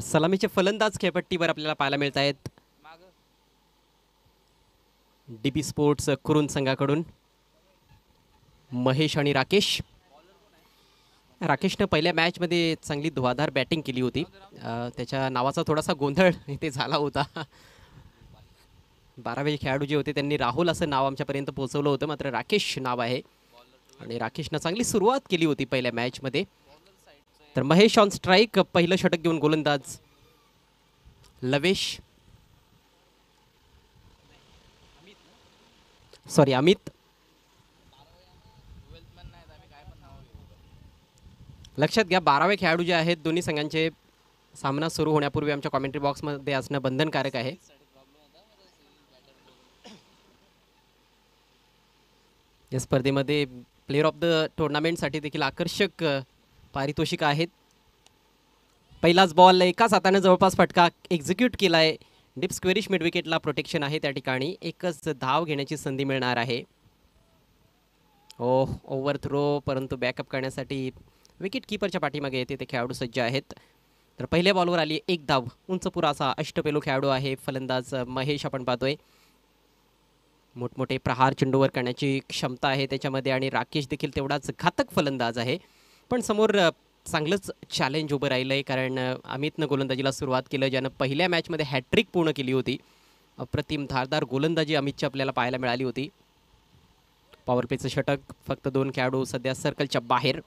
सलामीचे फलंदाज खेळपट्टीवर आपल्याला पाहायला मिळत आहेत डीबी स्पोर्ट्स कुरुन संघाकडून महेश आणि राकेश राकेशनं पहिल्या मॅचमध्ये चांगली धुवाधार बॅटिंग केली होती त्याच्या नावाचा थोडासा गोंधळ इथे झाला होता बारावे खेळाडू जे होते त्यांनी राहुल असं नाव आमच्यापर्यंत पोहोचवलं होतं मात्र राकेश नाव आहे आणि राकेशनं चांगली सुरुवात केली होती पहिल्या मॅचमध्ये तर महेश ऑन स्ट्राईक पहिलं षटक घेऊन गोलंदाज लवेश सॉरी अमित लक्षात घ्या बारावे खेळाडू जे आहेत दोन्ही संघांचे सामना सुरू होण्यापूर्वी आमच्या कॉमेंट्री बॉक्समध्ये असणं बंधनकारक आहे या स्पर्धेमध्ये प्लेअर ऑफ द टुर्नामेंटसाठी देखील आकर्षक पारितोषिक आहेत पहिलाच बॉल एकाच हाताने जवळपास फटका एक्झिक्यूट केला आहे डिप स्क्वेरिश मिडविकेटला प्रोटेक्शन आहे त्या ठिकाणी एकच धाव घेण्याची संधी मिळणार आहे ओ ओव्हर थ्रो परंतु बॅकअप करण्यासाठी विकेट किपरच्या पाठीमागे येते ते खेळाडू सज्ज आहेत तर पहिल्या बॉलवर आली एक धाव उंच पुरासा असा अष्टपेलू खेळाडू आहे फलंदाज महेश आपण पाहतोय मोठमोठे प्रहार चेंडूवर करण्याची क्षमता आहे त्याच्यामध्ये आणि राकेश देखील तेवढाच घातक फलंदाज आहे पण समोर चांगलंच चॅलेंज उभं राहिलं आहे कारण अमितनं गोलंदाजीला सुरुवात केलं ज्यानं पहिल्या मॅचमध्ये हॅट्रिक पूर्ण केली होती अप्रतिम धारदार गोलंदाजी अमितची आपल्याला पाहायला मिळाली होती पॉवरपेचं षटक फक्त दोन खेळाडू सध्या सर्कलच्या बाहेर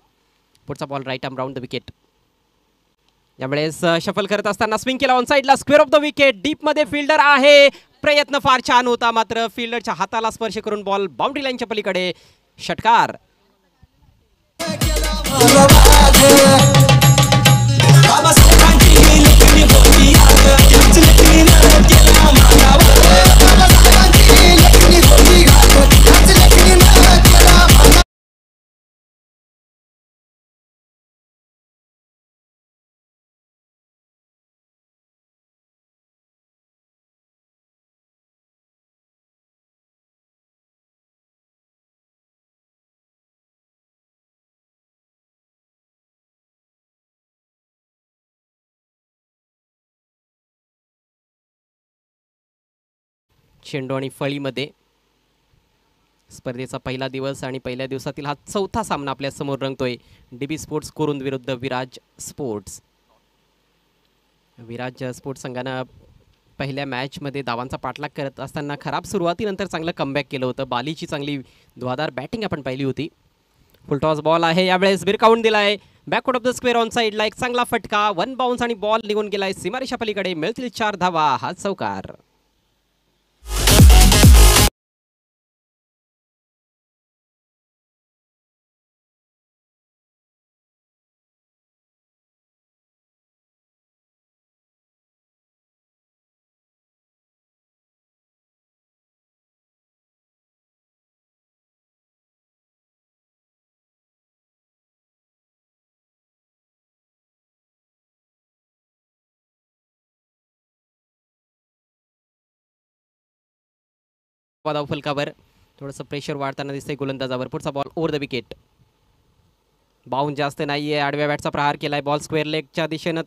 पुढचा ball right arm round the wicket यावेळेस शफल करत असताना स्विंग केला ऑन साईडला स्क्वेअर ऑफ द विकेट डीपमध्ये फिल्डर आहे प्रयत्न फार छान होता मात्र फिल्डरच्या हाताला स्पर्श करून बॉल बाउंड्री लाईनच्या पलीकडे षटकार रोबागे चेंडू आणि फळीमध्ये स्पर्धेचा पहिला दिवस आणि पहिल्या दिवसातील हा चौथा सामना आपल्यासमोर रंगतोय डीबी स्पोर्ट्स कुरुंद विरुद्ध विराज स्पोर्ट्स विराज स्पोर्ट्स संघानं पहिल्या मॅचमध्ये धावांचा पाठलाग करत असताना खराब सुरुवातीनंतर चांगलं कमबॅक केलं होतं बालीची चांगली द्वादार बॅटिंग आपण पाहिली होती फुलटॉस बॉल आहे यावेळेस बिरकाउंट दिला आहे backward off the square on साईडला एक चांगला फटका वन बाउन्स आणि बॉल निघून गेलाय आहे पलीकडे मिळतील चार धावा हा चौकार धाव थोडस थोडंसं प्रेशर वाढताना दिसतंय गोलंदाजावर पुढचा बॉल ओव्हर द विकेट बाउंड जास्त नाहीये आडव्या बॅटचा प्रहार केलाय बॉल स्क्वेअर लेगच्या दिशेनं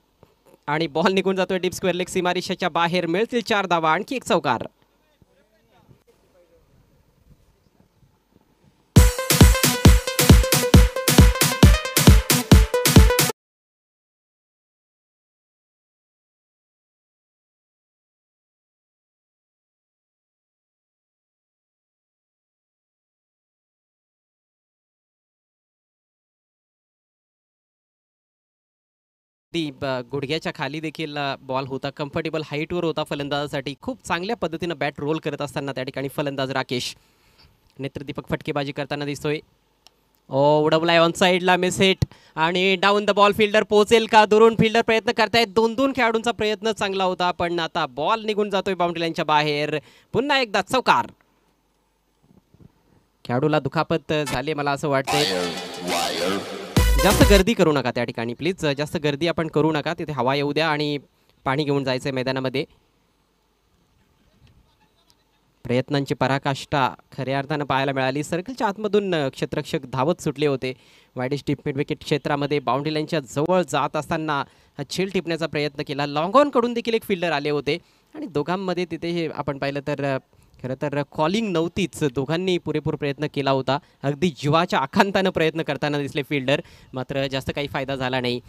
आणि बॉल निघून जातोय डीप स्क्वेअर लेग सीमारेषेच्या बाहेर मिळतील चार धावा आणखी एक चौकार ती गुडघ्याच्या खाली देखील बॉल होता कम्फर्टेबल हाईटवर होता फलंदाजासाठी खूप चांगल्या पद्धतीनं बॅट रोल करत असताना त्या ठिकाणी फलंदाज राकेश नेत्रदीपक फटकेबाजी करताना दिसतोय ओ उडवलाय ऑन साईडला हिट आणि डाऊन द बॉल फिल्डर पोहोचेल का दुरून फिल्डर प्रयत्न करतायत दोन दोन खेळाडूंचा प्रयत्न चांगला होता पण आता बॉल निघून जातोय बाउंड्री लाईनच्या बाहेर पुन्हा एकदा चौकार खेळाडूला दुखापत झाली मला असं वाटतंय जास्त गर्दी करू नका त्या ठिकाणी प्लीज जास्त गर्दी आपण करू नका तिथे हवा येऊ द्या आणि पाणी घेऊन जायचं मैदानामध्ये प्रयत्नांची पराकाष्ठा खऱ्या अर्थानं पाहायला मिळाली सर्कलच्या आतमधून क्षेत्रक्षक धावत सुटले होते वायडिश मिड विकेट क्षेत्रामध्ये बाउंड्री लाईनच्या जवळ जात असताना हा छेल टिपण्याचा प्रयत्न केला लॉंग कडून देखील एक फिल्डर आले होते आणि दोघांमध्ये तिथे आपण पाहिलं तर खरं तर कॉलिंग नव्हतीच दोघांनी पुरेपूर प्रयत्न केला होता अगदी जीवाच्या आखांतानं प्रयत्न करताना दिसले फिल्डर मात्र जास्त काही फायदा झाला नाही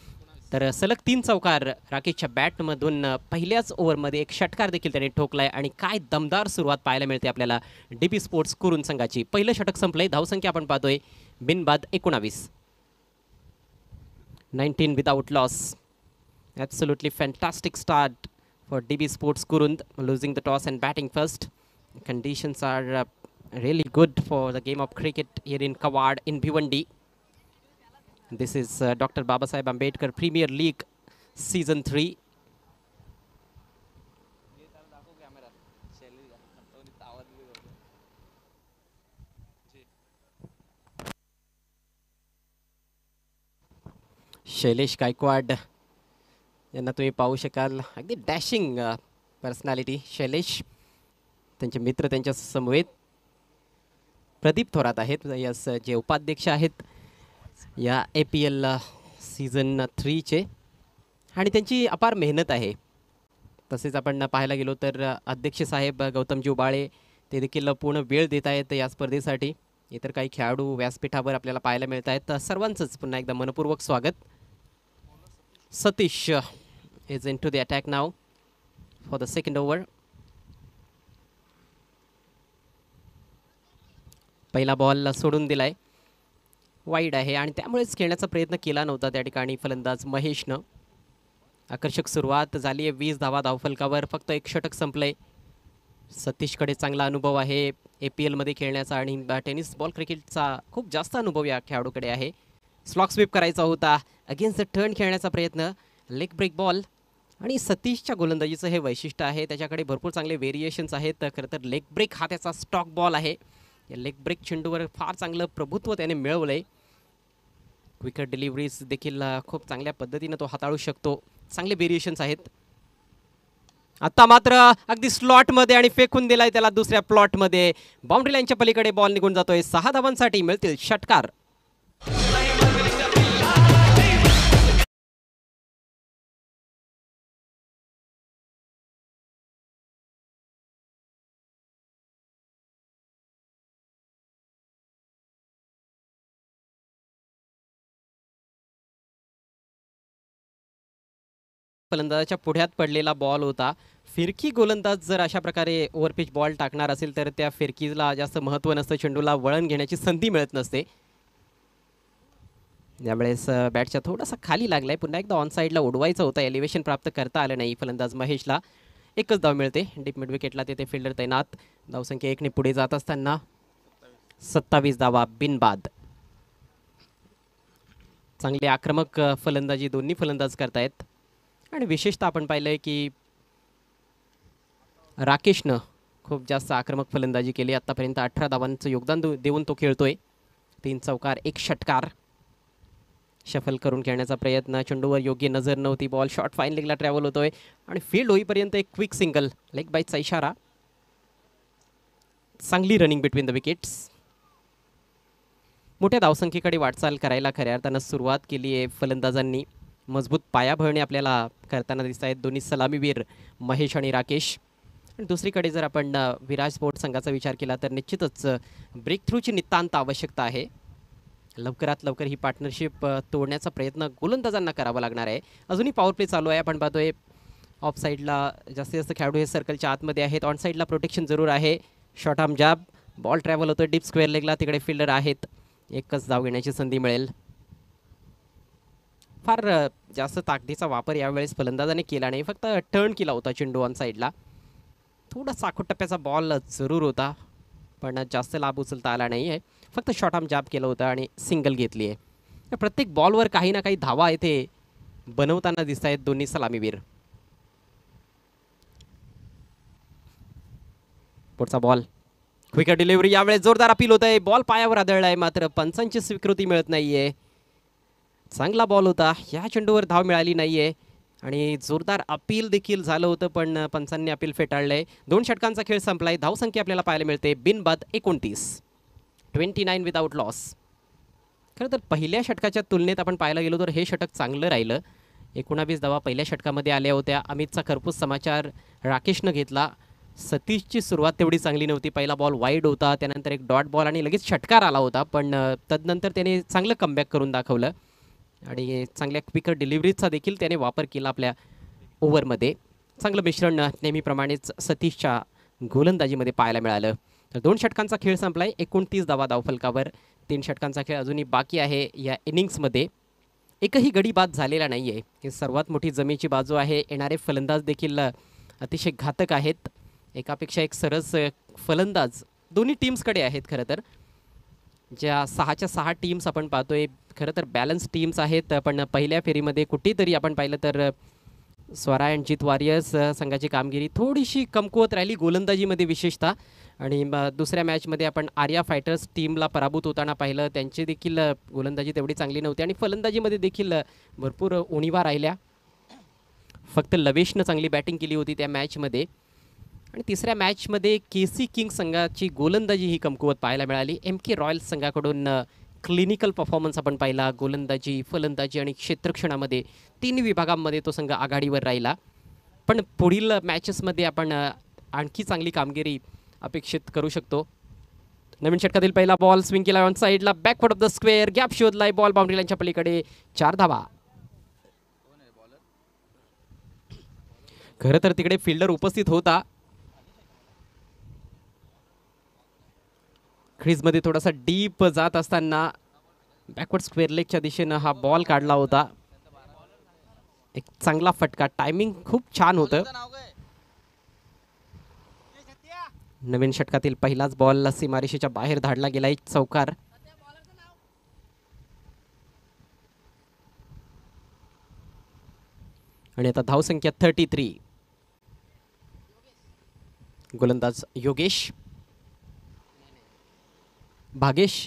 तर सलग तीन चौकार राकेशच्या बॅटमधून पहिल्याच ओव्हरमध्ये एक षटकार देखील त्याने ठोकलाय आणि काय दमदार सुरुवात पाहायला मिळते आपल्याला डी पी स्पोर्ट्स कुरून संघाची पहिलं षटक आहे धावसंख्या आपण पाहतोय बिनबाद एकोणावीस nineteen without loss absolutely fantastic start for D B sports Kurund losing the toss and batting first Conditions are uh, really good for the game of cricket here in Kawad in Bhiwandi. This is uh, Dr. Babasaheb Ambedkar Premier League Season 3. Shailesh Gaikwad यांना तुम्ही पाहू शकाल अगदी dashing personality Shailesh त्यांचे मित्र त्यांच्या समवेत प्रदीप थोरात आहेत यास जे उपाध्यक्ष आहेत या ए पी एल सीझन थ्रीचे आणि त्यांची अपार मेहनत आहे तसेच आपण पाहायला गेलो तर अध्यक्ष साहेब गौतमजी उबाळे ते देखील पूर्ण वेळ देत आहेत या स्पर्धेसाठी इतर काही खेळाडू व्यासपीठावर आपल्याला पाहायला मिळत आहेत सर्वांचंच पुन्हा एकदा मनपूर्वक स्वागत Satish is in to the attack now for the second over पहिला बॉलला सोडून दिलाय वाईड आहे आणि त्यामुळेच खेळण्याचा प्रयत्न केला नव्हता त्या ठिकाणी फलंदाज महेशनं आकर्षक सुरुवात झाली आहे वीस धावा धावफलकावर फक्त एक षटक संपलं आहे सतीशकडे चांगला अनुभव आहे ए पी एलमध्ये खेळण्याचा आणि टेनिस बॉल क्रिकेटचा खूप जास्त अनुभव या खेळाडूकडे आहे स्लॉक स्वीप करायचा होता अगेन्स्ट टर्न खेळण्याचा प्रयत्न लेग ब्रेक बॉल आणि सतीशच्या गोलंदाजीचं हे वैशिष्ट्य आहे त्याच्याकडे भरपूर चांगले व्हेरिएशन्स आहेत खरं तर लेग ब्रेक हा त्याचा स्टॉक बॉल आहे या लेग ब्रेक चेंडूवर फार चांगलं प्रभुत्व त्याने मिळवलं आहे क्विकर डिलिव्हरीज देखील खूप चांगल्या पद्धतीनं तो हाताळू शकतो चांगले व्हेरिएशन्स आहेत आता मात्र अगदी स्लॉटमध्ये आणि फेकून दिलाय त्याला दुसऱ्या प्लॉटमध्ये बाउंड्री लाईनच्या पलीकडे बॉल निघून जातोय सहा धावांसाठी मिळतील षटकार फलंदाजाच्या पुढ्यात पडलेला बॉल होता फिरकी गोलंदाज जर अशा प्रकारे ओव्हरपिच बॉल टाकणार असेल तर त्या फिरकीला जास्त महत्त्व नसतं चेंडूला वळण घेण्याची संधी मिळत नसते यावेळेस बॅटच्या थोडासा खाली लागलाय पुन्हा एकदा ऑन साईडला उडवायचं होता एलिव्हेशन प्राप्त करता आलं नाही फलंदाज महेशला एकच धाव मिळते डीप मिड विकेटला तेथे फिल्डर तैनात धावसंख्या एकने पुढे जात असताना सत्तावीस धावा बिनबाद चांगले आक्रमक फलंदाजी दोन्ही फलंदाज करतायत आणि विशेषतः आपण पाहिलं आहे की राकेशनं खूप जास्त आक्रमक फलंदाजी केली आत्तापर्यंत अठरा धावांचं योगदान देऊन तो खेळतोय तीन चौकार एक षटकार शफल करून खेळण्याचा प्रयत्न चेंडूवर योग्य नजर नव्हती बॉल शॉट फाईन लेगला ट्रॅव्हल होतोय आणि फील्ड होईपर्यंत एक क्विक सिंगल लेग बाय इशारा चांगली रनिंग बिटवीन द विकेट्स मोठ्या धावसंख्येकडे वाटचाल करायला खऱ्या अर्थानं सुरुवात केली आहे फलंदाजांनी मजबूत पायाभरणी आपल्याला करताना दिसत आहेत दोन्ही सलामीवीर महेश आणि राकेश दुसरीकडे जर आपण विराज स्पोर्ट संघाचा विचार केला तर निश्चितच ब्रेक थ्रूची नितांत आवश्यकता आहे लवकरात लवकर ही पार्टनरशिप तोडण्याचा प्रयत्न गोलंदाजांना करावा लागणार आहे अजूनही पॉवर प्ले चालू आहे आपण पाहतोय ऑफ साईडला जास्तीत जास्त खेळाडू हे सर्कलच्या आतमध्ये आहेत ऑन साईडला प्रोटेक्शन जरूर आहे short arm jab ball travel होतो डीप स्क्वेअर लेगला तिकडे फिल्डर आहेत एकच धाव घेण्याची संधी मिळेल फार जास्त ताकदीचा वापर यावेळेस फलंदाजाने केला नाही फक्त टर्न केला होता चेंडू साईडला थोडा साखो टप्प्याचा बॉल जरूर होता पण जास्त लाभ उचलता आला नाही आहे फक्त शॉर्ट आम जाब केलं होतं आणि सिंगल घेतली आहे प्रत्येक बॉलवर काही ना काही धावा येथे बनवताना दिसत आहेत दोन्ही सलामीवीर पुढचा बॉल क्विकर डिलिव्हरी यावेळेस जोरदार अपील होत आहे बॉल पायावर आदळला आहे मात्र पंचांची स्वीकृती मिळत नाहीये चांगला बॉल होता या चेंडूवर धाव मिळाली नाही आहे आणि जोरदार अपील देखील झालं होतं पण पंचांनी अपील फेटाळलं आहे दोन षटकांचा खेळ संपलाय धावसंख्या आपल्याला पाहायला मिळते बिनबाद एकोणतीस ट्वेंटी नाईन विदाऊट लॉस खरं तर पहिल्या षटकाच्या तुलनेत आपण पाहायला गेलो तर हे षटक चांगलं राहिलं एकोणावीस धावा पहिल्या षटकामध्ये आल्या होत्या अमितचा खरपूस समाचार राकेशनं घेतला सतीशची सुरुवात तेवढी चांगली नव्हती पहिला बॉल वाईड होता त्यानंतर एक डॉट बॉल आणि लगेच षटकार आला होता पण तदनंतर त्याने चांगलं कमबॅक करून दाखवलं आणि चांगल्या क्विकर डिलिव्हरीचा देखील त्याने वापर केला आपल्या ओव्हरमध्ये चांगलं मिश्रण नेहमीप्रमाणेच सतीशच्या गोलंदाजीमध्ये पाहायला मिळालं तर दोन षटकांचा खेळ संपला आहे एकोणतीस दावा धावफलकावर तीन षटकांचा खेळ अजूनही बाकी आहे या इनिंग्समध्ये एकही गडी बाद झालेला नाही आहे ही सर्वात मोठी जमेची बाजू आहे येणारे फलंदाज देखील अतिशय घातक आहेत एकापेक्षा एक सरस फलंदाज दोन्ही टीम्सकडे आहेत खरं तर ज्या सहाच्या सहा टीम्स आपण पाहतोय खरं तर बॅलन्स टीम्स आहेत पण पहिल्या फेरीमध्ये कुठेतरी आपण पाहिलं तर स्वरा अँड जीत वॉरियर्स संघाची कामगिरी थोडीशी कमकुवत राहिली गोलंदाजीमध्ये विशेषतः आणि दुसऱ्या मॅचमध्ये आपण आर्या फायटर्स टीमला पराभूत होताना पाहिलं त्यांची देखील गोलंदाजी तेवढी चांगली नव्हती आणि फलंदाजीमध्ये देखील भरपूर उणीवा राहिल्या फक्त लवेशनं चांगली बॅटिंग केली होती त्या मॅचमध्ये आणि तिसऱ्या मॅचमध्ये के सी किंग संघाची गोलंदाजी ही कमकुवत पाहायला मिळाली एम के रॉयल्स संघाकडून क्लिनिकल परफॉर्मन्स आपण पाहिला गोलंदाजी फलंदाजी आणि क्षेत्रक्षणामध्ये तीन विभागांमध्ये तो संघ आघाडीवर राहिला पण पुढील मॅचेसमध्ये आपण आणखी चांगली कामगिरी अपेक्षित करू शकतो नवीन षटकातील पहिला बॉल स्विंग केला ऑन साईडला backward off the square gap शोधलाय बॉल बाउंड्री पलीकडे चार धावा खरं तर तिकडे फिल्डर उपस्थित होता क्रीजमध्ये थोडासा डीप जात असताना बॅकवर्ड स्क्वेअर लेगच्या दिशेनं हा बॉल काढला होता एक चांगला फटका टायमिंग खूप छान होतं नवीन षटकातील पहिलाच बॉल सीमारेषेच्या बाहेर धाडला गेला एक चौकार आणि आता धावसंख्या थर्टी थ्री गोलंदाज योगेश भागेश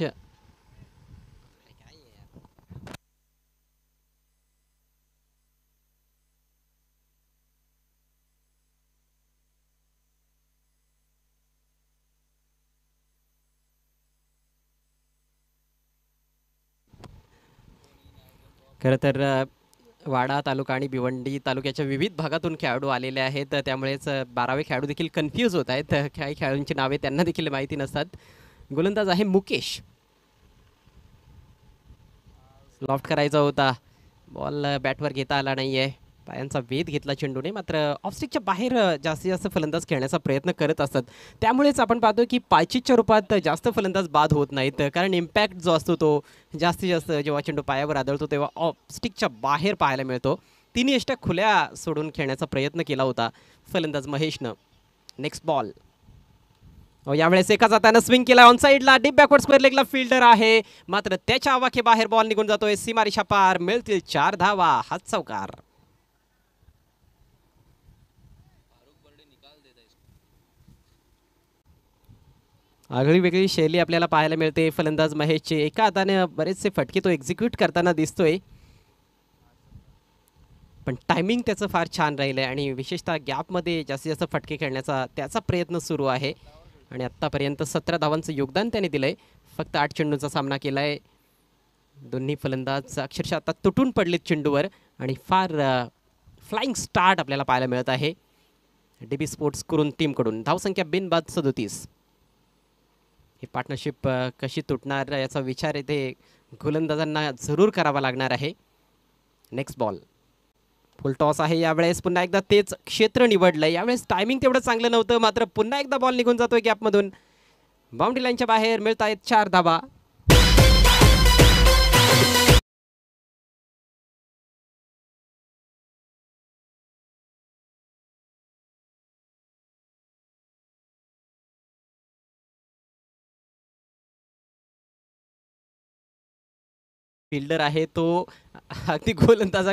खर तर वाडा तालुका आणि भिवंडी तालुक्याच्या विविध भागातून खेळाडू आलेले आहेत त्यामुळेच बारावे खेळाडू देखील कन्फ्यूज होत आहेत काही खेळाडूंची नावे त्यांना देखील माहिती नसतात गोलंदाज आहे मुकेश लॉफ्ट करायचा होता बॉल बॅटवर घेता आला नाही आहे पायांचा वेध घेतला चेंडूने मात्र ऑफस्टिकच्या बाहेर जास्तीत जास्त फलंदाज खेळण्याचा प्रयत्न करत असतात त्यामुळेच आपण पाहतो की पायचीच्या रूपात जास्त फलंदाज बाद होत नाहीत कारण इम्पॅक्ट जो असतो तो जास्तीत जास्त जेव्हा चेंडू पायावर आदळतो तेव्हा ऑफस्टिकच्या बाहेर पाहायला मिळतो तिन्ही एष्ट्या खुल्या सोडून खेळण्याचा प्रयत्न केला होता फलंदाज महेशनं नेक्स्ट बॉल यावेळेस एकाच हातानं स्विंग केला ऑन साईडला डीप बॅकवर्ड स्क्वेअर लेगला फिल्डर आहे मात्र त्याच्या अवाखे बाहेर बॉल निघून जातोय सीमारी पार मिळतील चार धावा हात चौकार आगळी वेगळी शैली आपल्याला पाहायला मिळते फलंदाज महेशचे एका हाताने बरेचसे फटके तो एक्झिक्यूट करताना दिसतोय पण टायमिंग त्याचं फार छान राहिलंय आणि विशेषतः गॅपमध्ये जास्तीत जास्त फटके खेळण्याचा त्याचा प्रयत्न सुरू आहे आणि आत्तापर्यंत सतरा धावांचं योगदान त्याने दिलं आहे फक्त आठ चेंडूंचा सामना केला आहे दोन्ही फलंदाज अक्षरशः आता तुटून पडलेत चेंडूवर आणि फार फ्लाइंग स्टार्ट आपल्याला पाहायला मिळत आहे डी बी स्पोर्ट्स करून टीमकडून धावसंख्या बिनबाद सदोतीस ही पार्टनरशिप कशी तुटणार याचा विचार येथे गोलंदाजांना जरूर करावा लागणार आहे नेक्स्ट बॉल फुल टॉस आहे यावेळेस पुन्हा एकदा तेच क्षेत्र निवडलं यावेळेस टायमिंग तेवढं चांगलं नव्हतं मात्र पुन्हा एकदा बॉल निघून जातोय गॅपमधून बाउंड्री लाईनच्या बाहेर मिळत आहेत चार धाबा फिल्डर आहे तो अगदी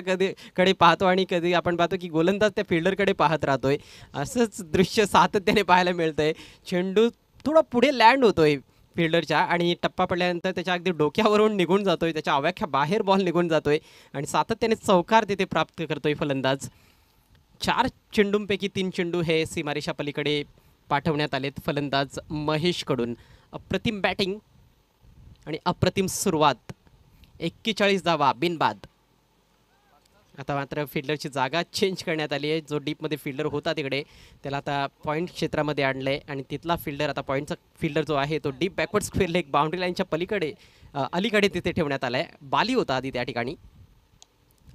कधी कडे पाहतो आणि कधी आपण पाहतो की गोलंदाज त्या फिल्डरकडे पाहत राहतोय असंच दृश्य सातत्याने पाहायला मिळतं आहे चेंडू थोडा पुढे लँड होतोय फिल्डरच्या आणि टप्पा पडल्यानंतर त्याच्या अगदी डोक्यावरून निघून जातोय त्याच्या अव्याख्या बाहेर बॉल निघून जातोय आणि सातत्याने चौकार तिथे प्राप्त करतोय फलंदाज चार चेंडूंपैकी तीन चेंडू हे सीमारेषा पलीकडे पाठवण्यात आलेत फलंदाज महेशकडून अप्रतिम बॅटिंग आणि अप्रतिम सुरुवात एक्केचाळीस धावा बिनबाद आता मात्र फिल्डरची जागा चेंज करण्यात आली आहे जो डीपमध्ये फिल्डर होता तिकडे त्याला आता पॉईंट क्षेत्रामध्ये आणलं आहे आणि तिथला फिल्डर आता पॉईंटचा फिल्डर जो आहे तो deep backward square leg boundary लाईनच्या पलीकडे अलीकडे तिथे ठेवण्यात आला आहे बाली होता आधी त्या ठिकाणी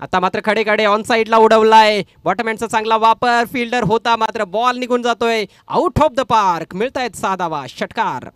आता मात्र खडे ऑन साईडला उडवला आहे बॉटमॅनचा चांगला वापर फिल्डर होता मात्र बॉल निघून जातोय आउट ऑफ द पार्क मिळत आहेत सहा धावा षटकार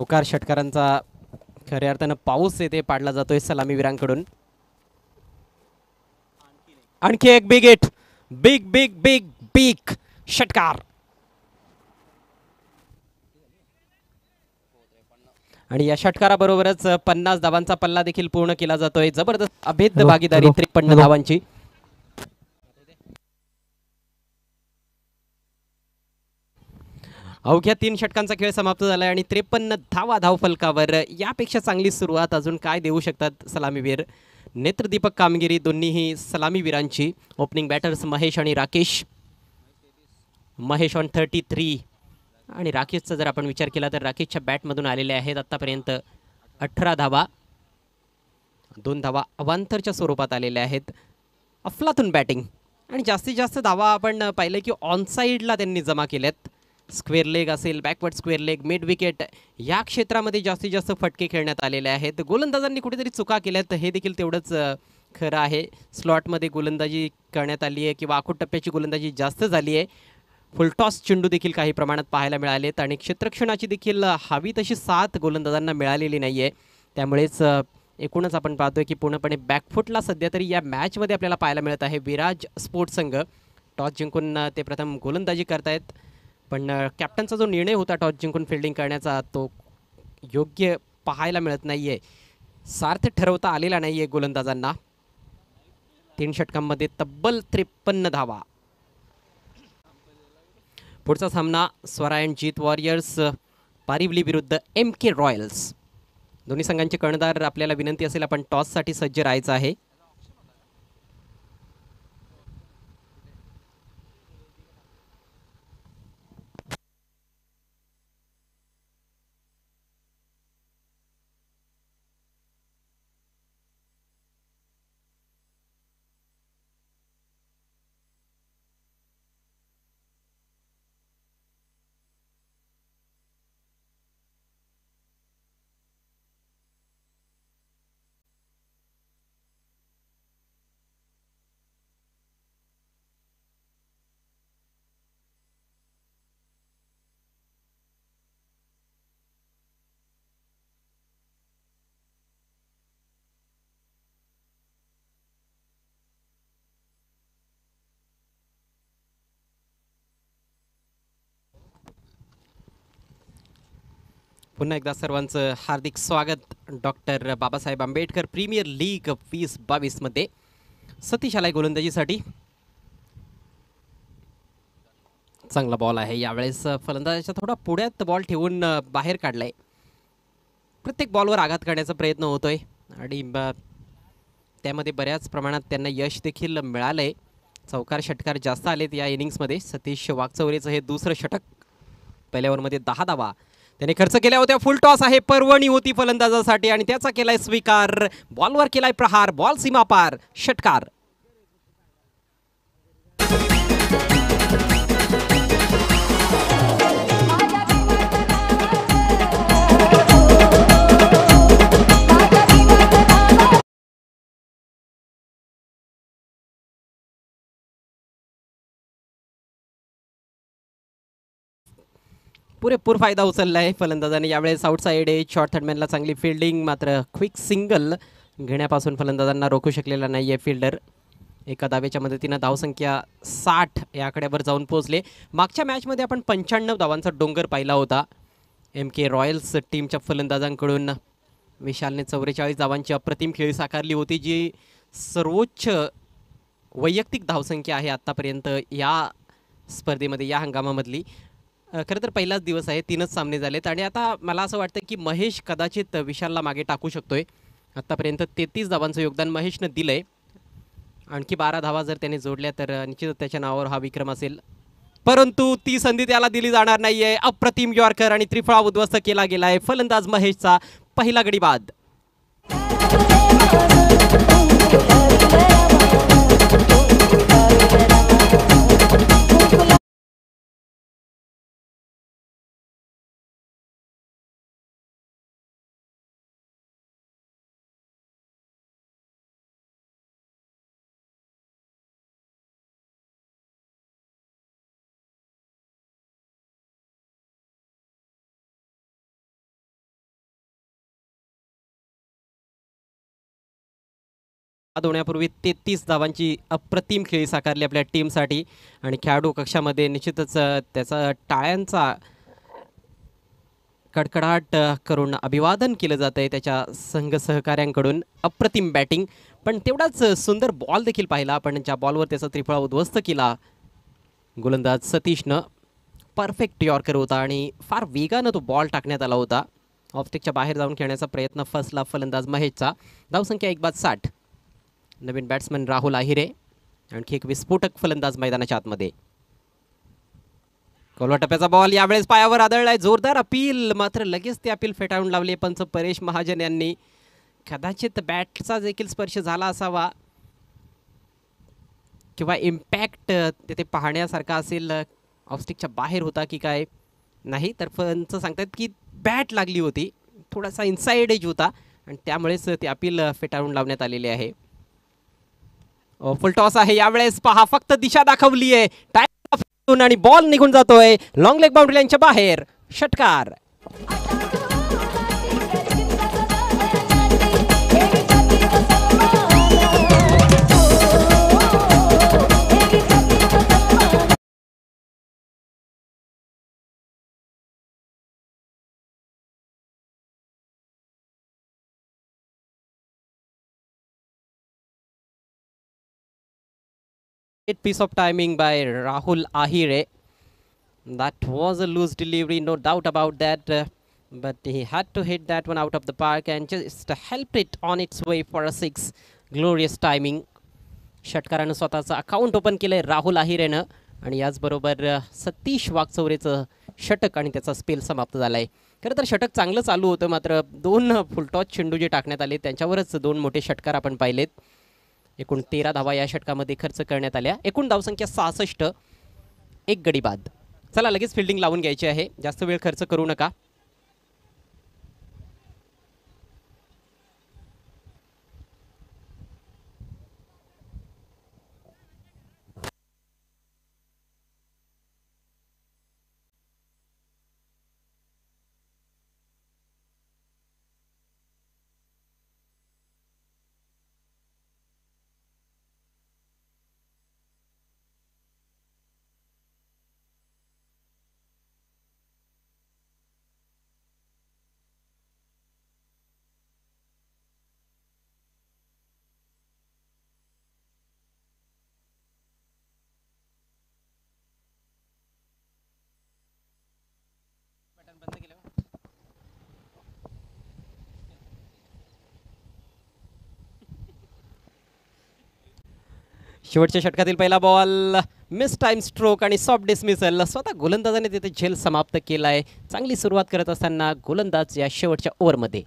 सावकार षटकारांचा खऱ्या अर्थानं पाऊस येथे पाडला जातोय सलामीवीरांकडून आणखी एक big hit big big big big षटकार आणि या बरोबरच पन्नास धावांचा पल्ला देखील पूर्ण केला जातोय जबरदस्त अभेद्य भागीदारी त्रेपन्न धावांची अवघ्या तीन षटकांचा खेळ समाप्त झाला आहे आणि त्रेपन्न धावा धावफलकावर यापेक्षा चांगली सुरुवात अजून काय देऊ शकतात सलामीवीर नेत्रदीपक कामगिरी दोन्हीही सलामीवीरांची ओपनिंग बॅटर्स महेश आणि Rakesh Mahesh on thirty three आणि राकेशचा जर आपण विचार केला तर राकेशच्या बॅटमधून आलेले आहेत आत्तापर्यंत अठरा धावा दोन धावा अवांतरच्या स्वरूपात आलेल्या आहेत अफलातून बॅटिंग आणि जास्तीत जास्त धावा आपण पाहिलं की ऑन साईडला त्यांनी जमा केल्यात स्क्वेअर लेग असेल backward square leg mid wicket या क्षेत्रामध्ये जास्तीत जास्त फटके खेळण्यात आलेले आहेत गोलंदाजांनी कुठेतरी चुका केल्या तर हे देखील तेवढंच खरं आहे स्लॉटमध्ये गोलंदाजी करण्यात आली आहे किंवा आखूट टप्प्याची गोलंदाजी जास्त झाली आहे फुलटॉस चेंडू देखील काही प्रमाणात पाहायला मिळालेत आणि क्षेत्रक्षणाची देखील हवी तशी सात गोलंदाजांना मिळालेली नाही आहे त्यामुळेच एकूणच आपण पाहतोय की पूर्णपणे बॅकफुटला सध्या तरी या मॅचमध्ये आपल्याला पाहायला मिळत आहे विराज स्पोर्ट्स संघ टॉस जिंकून ते प्रथम गोलंदाजी करतायत पण कॅप्टनचा जो निर्णय होता टॉस जिंकून फिल्डिंग करण्याचा तो योग्य पाहायला मिळत नाही आहे सार्थ ठरवता आलेला नाही आहे गोलंदाजांना तीन षटकांमध्ये तब्बल त्रेपन्न धावा पुढचा सामना स्वरायण जीत वॉरियर्स पारिवली विरुद्ध एम के रॉयल्स दोन्ही संघांचे कर्णधार आपल्याला विनंती असेल आपण टॉससाठी सज्ज राहायचं आहे पुन्हा एकदा सर्वांचं हार्दिक स्वागत doctor Babasaheb Ambedkar Premier League वीस बावीसमध्ये सतीश आलाय गोलंदाजीसाठी चांगला बॉल आहे यावेळेस फलंदाजाच्या थोडा पुढ्यात बॉल ठेवून बाहेर काढलाय प्रत्येक बॉलवर आघात करण्याचा प्रयत्न होतोय आणि त्यामध्ये बऱ्याच प्रमाणात त्यांना यश देखील मिळालं आहे चौकार षटकार जास्त आलेत या इनिंग्समध्ये सतीश वाघचौरेचं हे दुसरं षटक पहिल्या ओव्हरमध्ये दहा धावा त्याने खर्च केल्या होत्या फुल टॉस आहे पर्वणी होती फलंदाजासाठी आणि त्याचा केलाय स्वीकार बॉलवर केलाय प्रहार बॉल सीमा पार षटकार पुरेपूर फायदा उचलला आहे फलंदाजाने यावेळेस आउटसाईड एज शॉर्ट थर्डमॅनला चांगली फिल्डिंग मात्र क्विक सिंगल घेण्यापासून फलंदाजांना रोखू शकलेला नाही आहे फिल्डर एका दावेच्या मदतीनं धावसंख्या साठ या आकड्यावर जाऊन पोहोचले मागच्या मॅचमध्ये आपण पंच्याण्णव धावांचा डोंगर पाहिला होता एम के रॉयल्स टीमच्या फलंदाजांकडून विशालने चौवेचाळीस धावांची अप्रतिम खेळी साकारली होती जी सर्वोच्च वैयक्तिक धावसंख्या आहे आत्तापर्यंत या स्पर्धेमध्ये या हंगामामधली खरं तर पहिलाच दिवस आहे तीनच सामने झालेत आणि आता मला असं वाटतं की महेश कदाचित विशालला मागे टाकू शकतोय आत्तापर्यंत तेहतीस धावांचं योगदान महेशनं दिलं आहे आणखी बारा धावा जर त्याने जोडल्या तर निश्चितच त्याच्या नावावर हा विक्रम असेल परंतु ती संधी त्याला दिली जाणार नाही आहे अप्रतिम यॉर्कर आणि त्रिफळा उद्ध्वस्त केला गेला आहे फलंदाज महेशचा पहिला गडी बाद होण्यापूर्वी तेहतीस धावांची अप्रतिम खेळी साकारली आपल्या टीमसाठी आणि खेळाडू कक्षामध्ये निश्चितच त्याचा टाळ्यांचा कडकडाट करून अभिवादन केलं जात आहे त्याच्या संघ सहकाऱ्यांकडून अप्रतिम बॅटिंग पण तेवढाच सुंदर बॉल देखील पाहिला आपण ज्या बॉलवर त्याचा त्रिफळा उद्ध्वस्त केला गोलंदाज सतीशनं परफेक्ट यॉर्कर होता आणि फार वेगानं तो बॉल टाकण्यात आला होता ऑफ्टेकच्या बाहेर जाऊन खेळण्याचा प्रयत्न फसला फलंदाज महेशचा धावसंख्या एक बाद साठ नवीन बॅट्समन राहुल आहिरे आणखी एक विस्फोटक फलंदाज मैदानाच्या आतमध्ये कोलवा टप्प्याचा बॉल यावेळेस पायावर आदळलाय जोरदार अपील मात्र लगेच ते अपील फेटाळून लावले पंच परेश महाजन यांनी कदाचित बॅटचा देखील स्पर्श झाला असावा किंवा इम्पॅक्ट तिथे पाहण्यासारखा असेल ऑफस्टिकच्या बाहेर होता की काय नाही तर पंच सांगतात की बॅट लागली होती थोडासा इन्साइड एज होता आणि त्यामुळेच ते अपील फेटाळून लावण्यात आलेले आहे फुल टॉस आहे यावेळेस पहा फक्त दिशा दाखवली आहे टाईम आणि बॉल निघून जातोय लॉंग लेग बाउंड्री लाईनच्या बाहेर षटकार Great piece of timing by Rahul Ahire. That was a loose delivery, no doubt about that. Uh, but he had to hit that one out of the park and just helped it on its way for a six. Glorious timing. षटकारानं स्वतःचं account open केलंय राहुल आहिरेनं आणि याचबरोबर सतीश वाघचौरेचं षटक आणि त्याचा spell समाप्त झालाय खरं तर षटक चांगलं चालू होतं मात्र दोन फुलटॉच चेंडू जे टाकण्यात आले त्यांच्यावरच दोन मोठे षटकार आपण पाहिलेत एकूण तेरा धावा या षटकामध्ये खर्च करण्यात आल्या एकूण धावसंख्या सहासष्ट एक गडी बाद चला लगेच फिल्डिंग लावून घ्यायची आहे जास्त वेळ खर्च करू नका शेवटच्या षटकातील पहिला बॉल मिस टाईम स्ट्रोक आणि सॉफ्ट डिसमिसल स्वतः गोलंदाजाने तिथे झेल समाप्त केला आहे चांगली सुरुवात करत असताना गोलंदाज या शेवटच्या ओव्हरमध्ये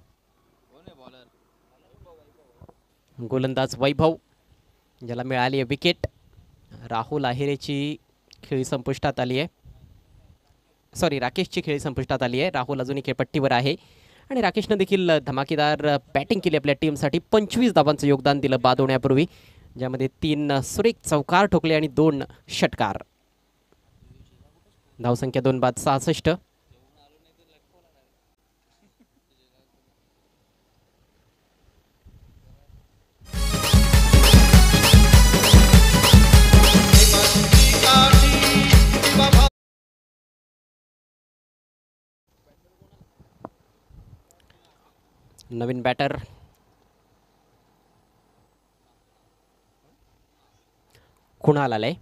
गोलंदाज वैभव ज्याला मिळाली आहे विकेट राहुल अहिरेची खेळी संपुष्टात आली आहे सॉरी राकेशची खेळी संपुष्टात आली आहे राहुल अजूनही खेळपट्टीवर आहे आणि राकेशनं देखील धमाकेदार बॅटिंग केली आपल्या टीमसाठी पंचवीस धावांचं योगदान दिलं बाद होण्यापूर्वी ज्यामध्ये तीन सुरेख चौकार ठोकले आणि दोन षटकार धावसंख्या दोन बाद सहासष्ट नवीन बॅटर कुणाल आलाय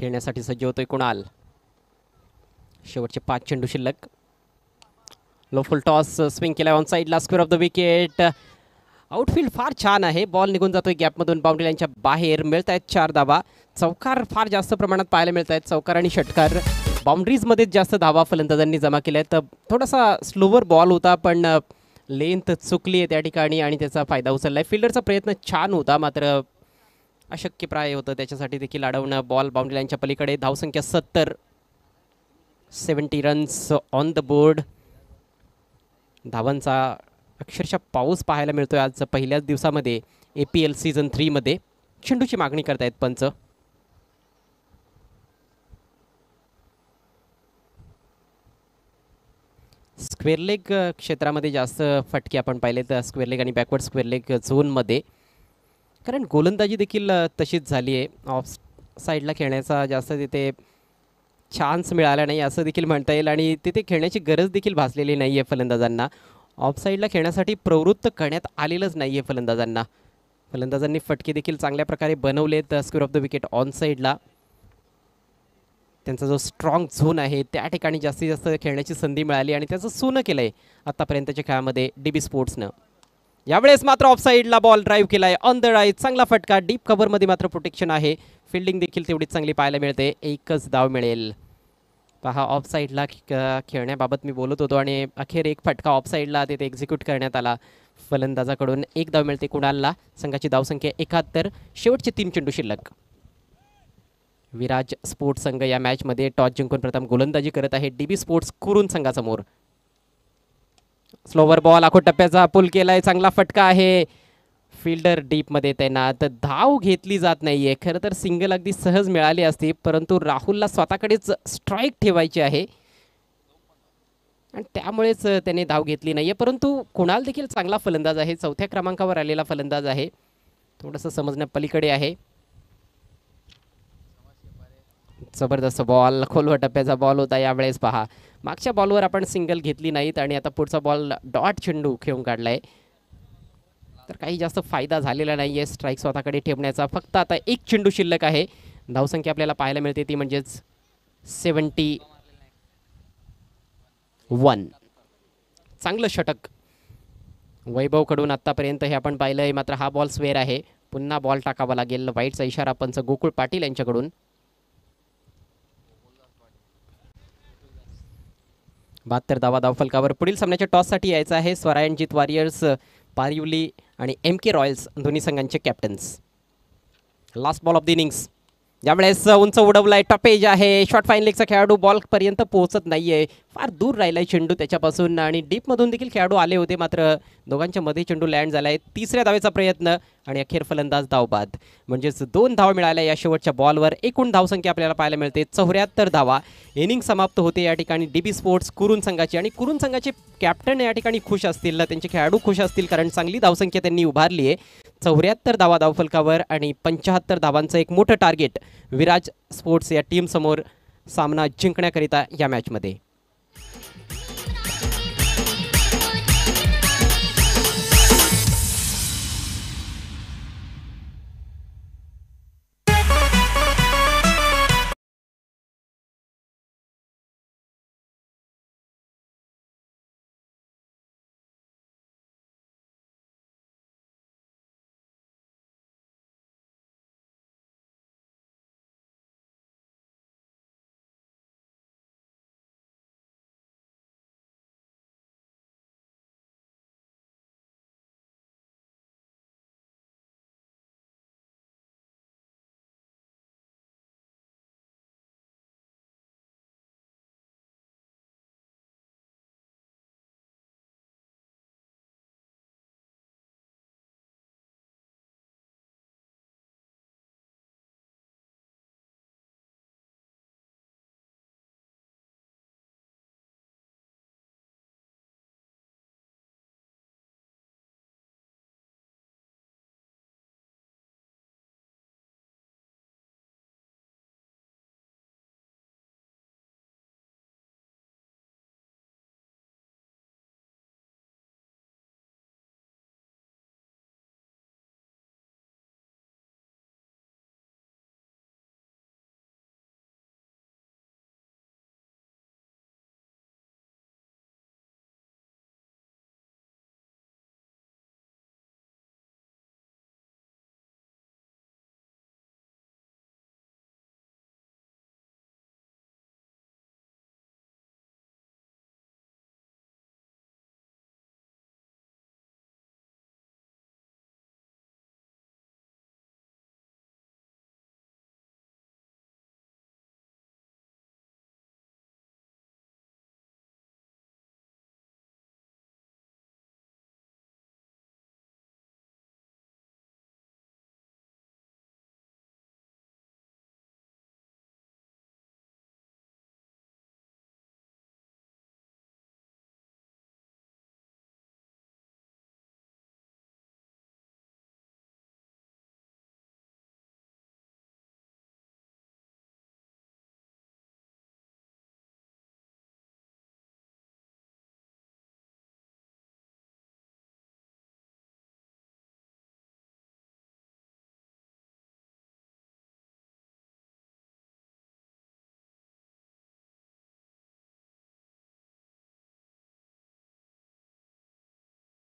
खेळण्यासाठी सज्ज होतोय कुणाल शेवटचे पाच चेंडू शिल्लक लो फुल टॉस स्विंग केला ऑन साईडला square off the wicket outfield फार छान आहे बॉल निघून जातोय गॅपमधून बाउंड्री लाईनच्या बाहेर मिळत आहेत चार धावा चौकार फार जास्त प्रमाणात पाहायला मिळत आहेत चौकार आणि षटकार बाउंड्रीजमध्येच जास्त धावा फलंदाजांनी जमा केल्या आहेत थोडासा स्लोवर बॉल होता पण लेंथ चुकली आहे त्या ठिकाणी आणि त्याचा फायदा उचलला आहे फिल्डरचा प्रयत्न छान होता मात्र अशक्यप्राय होतं त्याच्यासाठी देखील अडवणं बॉल बाउंड्री लाईनच्या पलीकडे धावसंख्या सत्तर seventy runs on the board धावांचा अक्षरशः पाऊस पाहायला मिळतो आहे आज पहिल्याच दिवसामध्ये ए पी एल सीझन थ्रीमध्ये चेंडूची मागणी करतायत पंच स्क्वेअर लेग क्षेत्रामध्ये जास्त फटके आपण पाहिले तर स्क्वेअर लेग आणि बॅकवर्ड स्क्वेअर लेग झोनमध्ये कारण गोलंदाजी देखील तशीच झाली आहे ऑफ साईडला खेळण्याचा जास्त तिथे चान्स मिळाला नाही असं देखील म्हणता येईल आणि तिथे खेळण्याची गरज देखील भासलेली नाही आहे फलंदाजांना ऑफ खेळण्यासाठी प्रवृत्त करण्यात आलेलंच नाही आहे फलंदाजांना फलंदाजांनी फटके देखील चांगल्या प्रकारे बनवलेत square off the wicket on साईडला त्यांचा जो स्ट्रॉंग झोन आहे त्या ठिकाणी जास्तीत जास्त खेळण्याची संधी मिळाली आणि त्याचं सोनं केलं आहे आत्तापर्यंतच्या खेळामध्ये डी बी स्पोर्ट्सनं यावेळेस मात्र ऑफसाईडला बॉल ड्राईव्ह केला आहे ऑन द राईट चांगला फटका डीप कव्हरमध्ये मात्र प्रोटेक्शन आहे फिल्डिंग देखील तेवढीच चांगली पाहायला मिळते एकच धाव मिळेल पहा ऑफसाईडला साईडला खेळण्याबाबत मी बोलत होतो आणि अखेर एक फटका ऑफसाईडला तिथे एक्झिक्यूट करण्यात आला फलंदाजाकडून एक धाव मिळते कुणालला संघाची धावसंख्या एकाहत्तर शेवटचे तीन चेंडू शिल्लक विराज स्पोर्ट्स संघ या मॅचमध्ये टॉस जिंकून प्रथम गोलंदाजी करत आहे डीबी स्पोर्ट्स कुरून संघासमोर स्लोवर बॉल आखो टप्प्याचा पुल केलाय चांगला फटका आहे फिल्डर डीपमध्ये तैनात धाव घेतली जात नाहीये खरं तर सिंगल अगदी सहज मिळाली असती परंतु राहुलला स्वतःकडेच स्ट्राईक ठेवायची आहे आणि त्यामुळेच त्याने धाव घेतली नाहीये परंतु कुणाल देखील चांगला फलंदाज आहे चौथ्या क्रमांकावर आलेला फलंदाज आहे थोडंसं समजण्या पलीकडे आहे जबरदस्त बॉल खोलवर टप्प्याचा बॉल होता यावेळेस पहा मागच्या बॉलवर आपण सिंगल घेतली नाहीत आणि आता पुढचा बॉल डॉट चेंडू खेळून काढला आहे तर काही जास्त फायदा झालेला नाही आहे स्ट्राईक स्वतःकडे ठेवण्याचा फक्त आता एक चेंडू शिल्लक आहे धावसंख्या आपल्याला पाहायला मिळते ती म्हणजेच सेवन्टी वन चांगलं षटक वैभवकडून आत्तापर्यंत हे आपण पाहिलं आहे मात्र हा बॉल स्वेअर आहे पुन्हा बॉल टाकावा लागेल वाईटचा इशारा पंच गोकुळ पाटील यांच्याकडून बहात्तर दावा धावफलकावर पुढील सामन्याच्या टॉससाठी यायचं आहे स्वरायनजीत वॉरियर्स पारिवली आणि एम के रॉयल्स दोन्ही संघांचे captains last ball of the innings यावेळेस उंच उडवलाय टपेज आहे शॉर्ट फाईन लेगचा खेळाडू बॉलपर्यंत पोहोचत आहे फार दूर राहिलाय चेंडू त्याच्यापासून आणि डीपमधून देखील खेळाडू आले होते मात्र दोघांच्या मध्ये चेंडू लँड झाला आहे तिसऱ्या दावेचा प्रयत्न आणि अखेर फलंदाज धावबाद म्हणजेच दोन धाव मिळाल्या या शेवटच्या बॉलवर एकूण धावसंख्या आपल्याला पाहायला मिळते चौऱ्याहत्तर धावा इनिंग समाप्त होते या ठिकाणी डीबी स्पोर्ट्स कुरुन संघाची आणि कुरुन संघाचे कॅप्टन या ठिकाणी खुश असतील ना त्यांचे खेळाडू खुश असतील कारण चांगली धावसंख्या त्यांनी उभारली आहे चौऱ्याहत्तर धावा धावफलकावर आणि पंचाहत्तर धावांचं एक मोठं टार्गेट विराज स्पोर्ट्स या टीमसमोर सामना जिंकण्याकरिता या मॅचमध्ये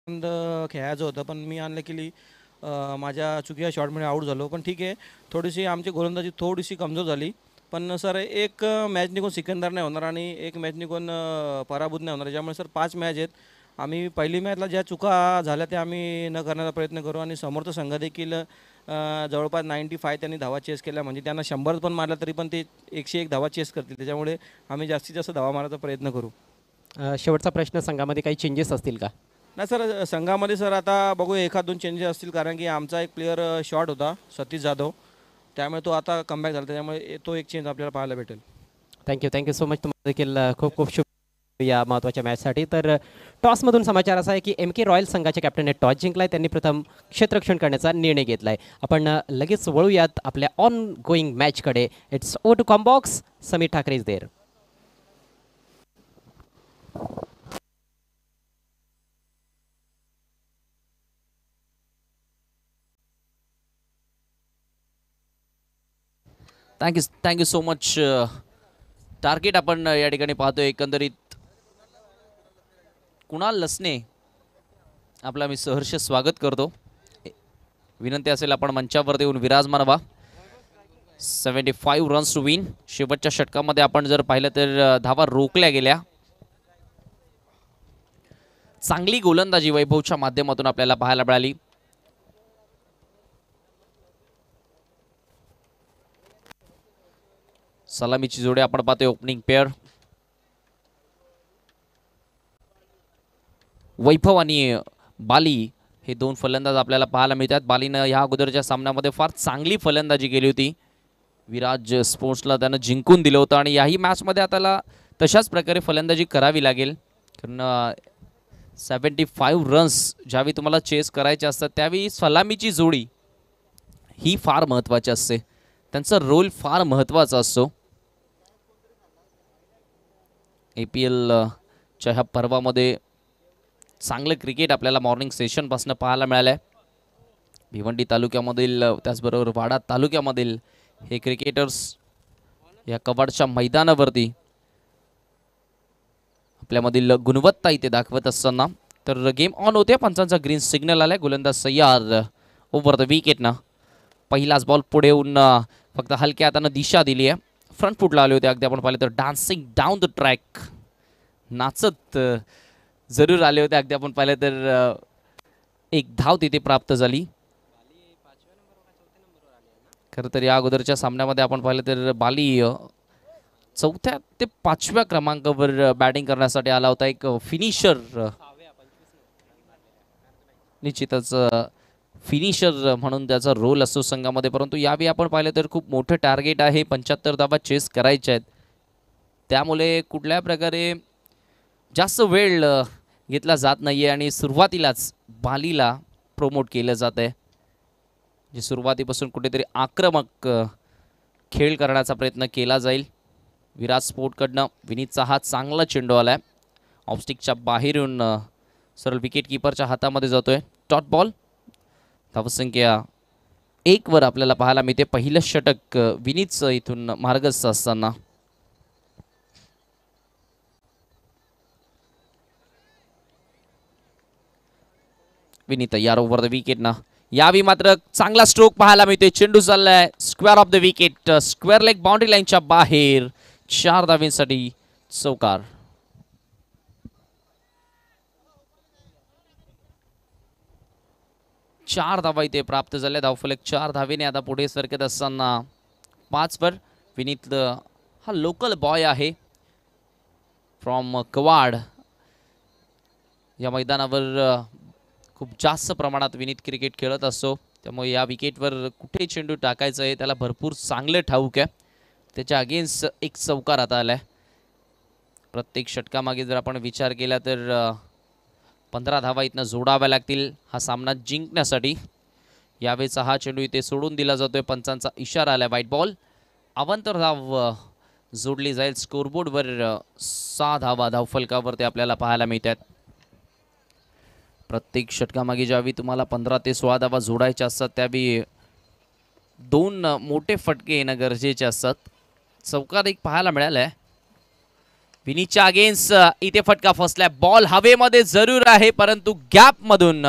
खेळायचं होतं पण मी आणलं केली माझ्या चुकीच्या शॉटमुळे आऊट झालो पण ठीक आहे थोडीशी आमची गोलंदाजी थोडीशी कमजोर झाली पण सर एक मॅच निघून सिकंदर नाही होणार आणि एक मॅच निघून पराभूत नाही होणार ज्यामुळे सर पाच मॅच आहेत आम्ही पहिली मॅचला ज्या चुका झाल्या त्या आम्ही न करण्याचा प्रयत्न करू आणि समोरचा संघ देखील जवळपास नाईंटी फाय त्यांनी धावा चेस केल्या म्हणजे त्यांना शंभर पण मारला तरी पण ते एकशे एक धावा चेस करतील त्याच्यामुळे आम्ही जास्तीत जास्त धावा मारायचा प्रयत्न करू शेवटचा प्रश्न संघामध्ये काही चेंजेस असतील का नाही सर संघामध्ये सर आता बघू एखाद दोन चेंजेस असतील कारण की आमचा एक प्लेअर शॉर्ट होता सतीश जाधव त्यामुळे तो आता कमबॅक झाला त्यामुळे तो एक चेंज आपल्याला पाहायला भेटेल थँक्यू थँक्यू सो मच तुम्हाला देखील खूप खूप शुभ या महत्त्वाच्या मॅचसाठी तर टॉसमधून समाचार असा आहे की एम के रॉयल संघाच्या कॅप्टनने टॉस जिंकलाय त्यांनी प्रथम क्षेत्रक्षण करण्याचा निर्णय घेतला आहे आपण लगेच वळूयात आपल्या ऑन गोईंग मॅचकडे it's over to commbox Sameer Thackeray is there thank you thank you so much target आपण uh, या ठिकाणी पाहतो एकंदरीत कुणाल लसणे आपला मी सहर्ष स्वागत करतो विनंती असेल आपण मंचावर देऊन विराज व्हा seventy five runs to win शेवटच्या षटकामध्ये आपण जर पाहिलं तर uh, धावा रोखल्या गेल्या चांगली गोलंदाजी वैभवच्या माध्यमातून आपल्याला पाहायला मिळाली सलामीची जोडी आपण पाहतोय ओपनिंग पेअर वैभव आणि बाली हे दोन फलंदाज आपल्याला पाहायला मिळतात बालीनं ह्या अगोदरच्या सामन्यामध्ये फार चांगली फलंदाजी केली होती विराज स्पोर्ट्सला त्यानं जिंकून दिलं होतं आणि याही मॅचमध्ये आताला तशाच प्रकारे फलंदाजी करावी लागेल कारण सेवन्टी फाईव्ह रन्स ज्यावेळी तुम्हाला चेस करायचे असतात त्यावेळी सलामीची जोडी ही फार महत्त्वाची असते त्यांचा रोल फार महत्त्वाचा असतो ए पी एलच्या ह्या पर्वामध्ये चांगलं क्रिकेट आपल्याला मॉर्निंग सेशनपासून पाहायला मिळालं आहे भिवंडी तालुक्यामधील त्याचबरोबर वाडा तालुक्यामधील हे क्रिकेटर्स या कबाडच्या मैदानावरती आपल्यामधील गुणवत्ता इथे दाखवत असताना तर गेम ऑन होते पंचांचा ग्रीन सिग्नल आलाय गोलंदाज सय्याद ओव्हर द विकेटनं पहिलाच बॉल पुढे येऊन फक्त हलक्या हाताने दिशा दिली आहे फ्रंट फूटला आले होते अगदी आपण पाहिले तर डान्सिंग डाऊन द ट्रॅक नाचत जरूर आले होते अगदी आपण पाहिले तर एक धाव तिथे प्राप्त झाली खरं तर या अगोदरच्या सामन्यामध्ये आपण पाहिलं तर बाली चौथ्या ते पाचव्या क्रमांकावर बॅटिंग करण्यासाठी आला होता एक फिनिशर निश्चितच फिनिशर म्हणून त्याचा रोल असो संघामध्ये परंतु यावेळी आपण पाहिलं तर खूप मोठं टार्गेट आहे पंच्याहत्तर धावा चेस करायच्या आहेत त्यामुळे कुठल्या प्रकारे जास्त वेळ घेतला जात नाही आहे आणि सुरुवातीलाच बालीला प्रमोट केलं जात आहे जे सुरुवातीपासून कुठेतरी आक्रमक खेळ करण्याचा प्रयत्न केला जाईल विराट स्पोर्टकडनं विनीतचा हा चांगला चेंडू आला आहे ऑब्स्टिकच्या बाहेरून येऊन सरळ विकेटकीपरच्या हातामध्ये जातो आहे टॉट बॉल धावसंख्या एकवर आपल्याला पाहायला मिळते पहिलं षटक विनीत इथून मार्गस्थ असताना विनीत यार ओव्हर द विकेट ना यावी मात्र चांगला स्ट्रोक पाहायला मिळते चेंडू चाललाय square off the wicket square leg boundary लाईनच्या बाहेर चार धावींसाठी चौकार चार धावा इथे प्राप्त झाल्या धावफलक चार धावेने आता पुढे सरकत असताना पाचवर विनीत हा लोकल बॉय आहे फ्रॉम कवाड या मैदानावर खूप जास्त प्रमाणात विनीत क्रिकेट खेळत असतो त्यामुळे या विकेटवर कुठे चेंडू टाकायचं आहे त्याला भरपूर चांगलं ठाऊक आहे त्याच्या अगेन्स्ट एक चौकार आता आला प्रत्येक षटकामागे जर आपण विचार केला तर पंधरा धावा इथनं जोडाव्या लागतील हा सामना जिंकण्यासाठी यावेळेचा हा चेंडू इथे सोडून दिला जातोय पंचांचा इशारा आलाय वाईट बॉल अवंतर धाव जोडली जाईल स्कोरबोर्डवर सहा धावा फलकावर ते आपल्याला पाहायला मिळतात प्रत्येक षटकामागे ज्यावेळी तुम्हाला पंधरा ते सोळा धावा जोडायचे असतात त्यावेळी दोन मोठे फटके येणं गरजेचे असतात चौकात एक पाहायला मिळालं आहे विनीच्या अगेन्स्ट इथे फटका फसलाय बॉल हवेमध्ये जरूर आहे परंतु गॅप मधून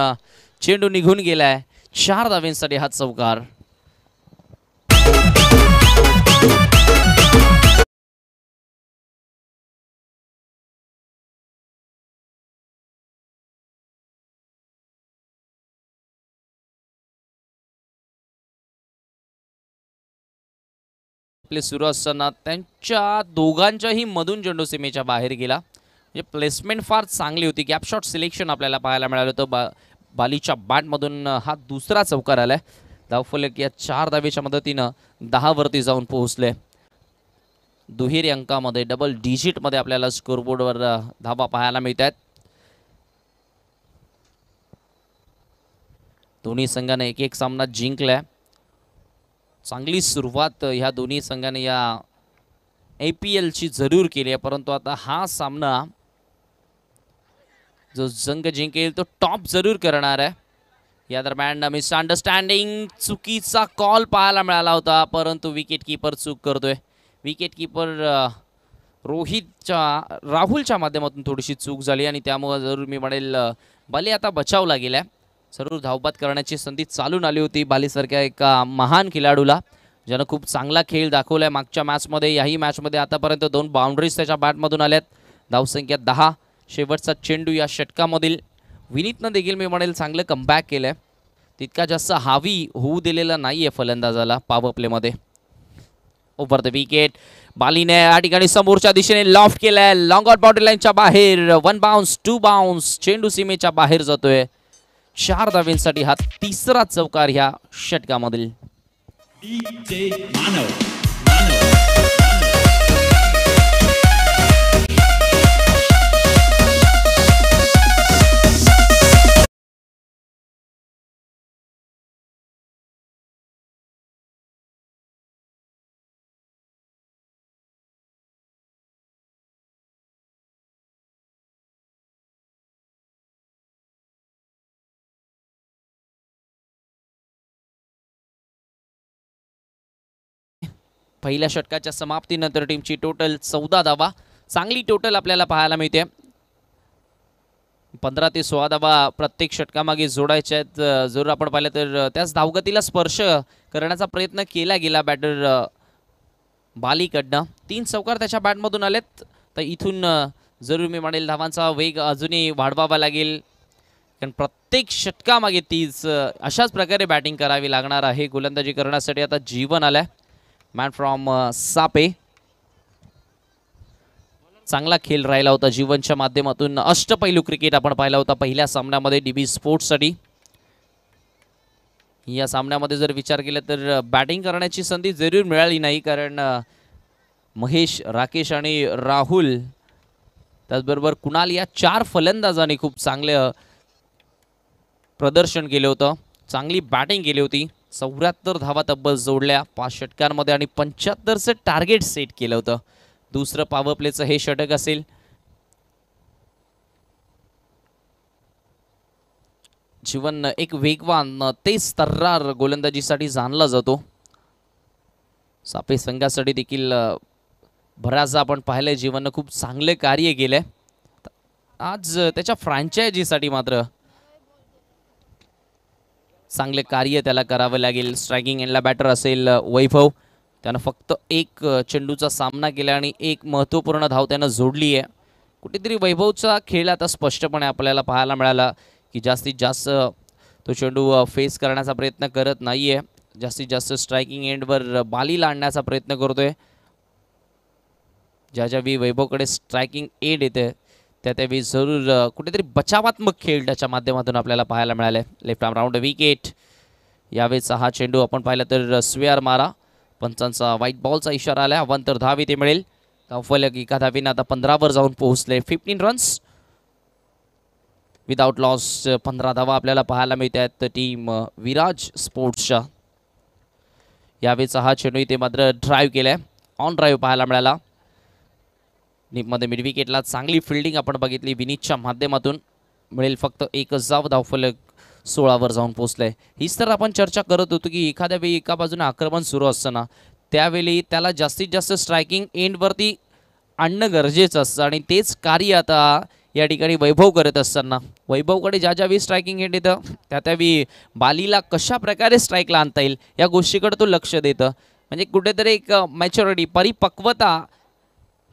चेंडू निघून गेलाय चार धावेंसाठी हा चौकार प्ले सुरू असताना त्यांच्या दोघांच्याही मधून चेंडू सीमेच्या बाहेर गेला म्हणजे प्लेसमेंट फार चांगली होती गॅपशॉट सिलेक्शन आपल्याला पाहायला मिळालं होतं बा बालीच्या बॅटमधून हा दुसरा चौकार आला आहे धावफलक या चार दावेच्या मदतीनं दहावरती जाऊन पोहोचले दुहेरी अंकामध्ये डबल डिजिटमध्ये आपल्याला स्कोरबोर्डवर धावा पाहायला मिळत आहेत दोन्ही संघानं एक एक सामना जिंकलाय चांगली सुरुवात ह्या दोन्ही संघाने या ए पी एलची जरूर केली आहे परंतु आता हा सामना जो जंग जिंकेल तो टॉप जरूर करणार आहे या दरम्यान मिसअंडरस्टँडिंग चुकीचा कॉल पाहायला मिळाला होता परंतु विकेट किपर चूक करतोय विकेट किपर रोहितच्या राहुलच्या माध्यमातून थोडीशी चूक झाली आणि त्यामुळं जरूर मी म्हणेल भले आता बचाव लागेल आहे जरूर धावपात करण्याची संधी चालून आली होती बालीसारख्या एका महान खेळाडूला ज्यानं खूप चांगला खेळ दाखवला मागच्या मॅचमध्ये याही मॅचमध्ये आतापर्यंत दोन बाउंड्रीज त्याच्या बॅटमधून आल्यात धावसंख्या दहा शेवटचा चेंडू या षटकामधील विनीतनं देखील मी म्हणेल चांगलं कमबॅक केलं तितका जास्त हावी होऊ दिलेला नाही आहे फलंदाजाला पावर प्लेमध्ये ओव्हर द विकेट बालीने या ठिकाणी समोरच्या दिशेने लॉफ्ट केलाय लॉंग आउट बाउंड्री लाईनच्या बाहेर वन बाउन्स टू बाउन्स चेंडू सीमेच्या बाहेर जातोय चार धावेंसाठी हा तिसरा चौकार ह्या षटकामधील मानव पहिल्या षटकाच्या समाप्तीनंतर टीमची टोटल चौदा धावा चांगली टोटल आपल्याला पाहायला मिळते पंधरा ते सोळा धावा प्रत्येक षटकामागे जोडायच्या आहेत जर आपण पाहिलं तर त्याच धावगतीला स्पर्श करण्याचा प्रयत्न केला गेला बॅटर बालीकडनं तीन चौकार त्याच्या बॅटमधून आलेत तर इथून जरूर मी म्हणेल धावांचा वेग अजूनही वाढवावा लागेल कारण प्रत्येक षटकामागे तीच अशाच प्रकारे बॅटिंग करावी लागणार आहे गोलंदाजी करण्यासाठी आता जीवन आलं आहे मॅन फ्रॉम सापे चांगला खेळ राहिला होता जीवनच्या माध्यमातून अष्टपैलू क्रिकेट आपण पाहिला होता पहिल्या सामन्यामध्ये डीबी स्पोर्ट्ससाठी या सामन्यामध्ये जर विचार केला तर बॅटिंग करण्याची संधी जरूर मिळाली नाही कारण महेश राकेश आणि राहुल त्याचबरोबर कुणाल या चार फलंदाजांनी खूप चांगलं प्रदर्शन केलं होतं चांगली बॅटिंग केली होती चौऱ्याहत्तर धावा तब्बल जोडल्या पाच षटकांमध्ये आणि पंच्याहत्तरचं टार्गेट सेट केलं होतं दुसरं पॉवर हे षटक असेल जीवन एक वेगवान तेच तर्रार गोलंदाजीसाठी जाणला जातो सापे संघासाठी देखील बऱ्याचदा आपण पाहिलंय जीवननं खूप चांगले कार्य केलंय आज त्याच्या फ्रँचायझीसाठी मात्र चांगले कार्य त्याला करावं लागेल स्ट्रायकिंग एंडला बॅटर असेल वैभव त्यानं फक्त एक चेंडूचा सामना केला आणि एक महत्त्वपूर्ण धाव त्यानं जोडली आहे कुठेतरी वैभवचा खेळ आता स्पष्टपणे आपल्याला पाहायला मिळाला की जास्तीत जास्त तो चेंडू फेस करण्याचा प्रयत्न करत नाही आहे जास्तीत जास्त स्ट्रायकिंग एंडवर बालीला आणण्याचा प्रयत्न करतो आहे ज्या ज्यावेळी वैभवकडे स्ट्रायकिंग एंड येते त्या त्यावेळी जरूर कुठेतरी बचावात्मक खेळ त्याच्या माध्यमातून आपल्याला पाहायला मिळाले लेफ्ट आर्म राऊंड विकेट यावेळेस हा चेंडू आपण पाहिला तर स्वेअर मारा पंचांचा व्हाईट बॉलचा इशारा आला वन तर दहावी ते मिळेल धावफलक एका दहावीनं आता पंधरावर जाऊन पोहोचले फिफ्टीन रन्स विदाऊट लॉस पंधरा धावा आपल्याला पाहायला मिळत आहेत टीम विराज स्पोर्ट्सच्या यावेळेचा हा चेंडू इथे मात्र ड्राईव्ह केला ऑन ड्राईव्ह पाहायला मिळाला मिड मिडविकेटला चांगली फिल्डिंग आपण बघितली विनीतच्या माध्यमातून मिळेल फक्त एकच जाव धावफलक सोळावर जाऊन आहे हीच तर आपण चर्चा करत होतो की एखाद्या वेळी एका बाजूने आक्रमण सुरू असताना त्यावेळी त्याला जास्तीत जास्त स्ट्रायकिंग एंडवरती आणणं गरजेचं असतं आणि तेच कार्य आता या ठिकाणी वैभव करत असताना वैभवकडे ज्या ज्यावेळी स्ट्रायकिंग एंड येतं त्या त्यावेळी बालीला कशा प्रकारे स्ट्राईकला आणता येईल या गोष्टीकडे तो लक्ष देतं म्हणजे कुठेतरी एक मॅच्युरिटी परिपक्वता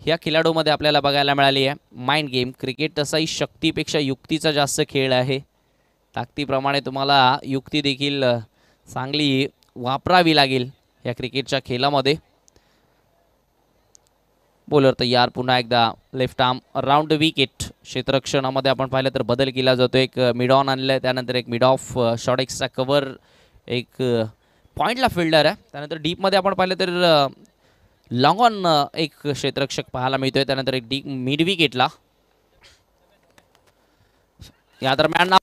ह्या खिलाडूमध्ये आपल्याला बघायला मिळाली आहे माइंड गेम क्रिकेट तसाही शक्तीपेक्षा युक्तीचा जास्त खेळ आहे ताकदीप्रमाणे तुम्हाला युक्ती देखील चांगली वापरावी लागेल या क्रिकेटच्या खेळामध्ये बोलर तयार पुन्हा एकदा लेफ्ट आर्म राऊंड विकेट क्षेत्ररक्षणामध्ये आपण पाहिलं तर बदल केला जातो एक मिड ऑन आणलं आहे त्यानंतर एक मिड ऑफ शॉर्ट एक्सचा कवर एक पॉईंटला फिल्डर आहे त्यानंतर डीपमध्ये आपण पाहिलं तर लॉंग ऑन uh, एक क्षेत्ररक्षक पाहायला मिळतोय त्यानंतर एक डी विकेटला या दरम्यान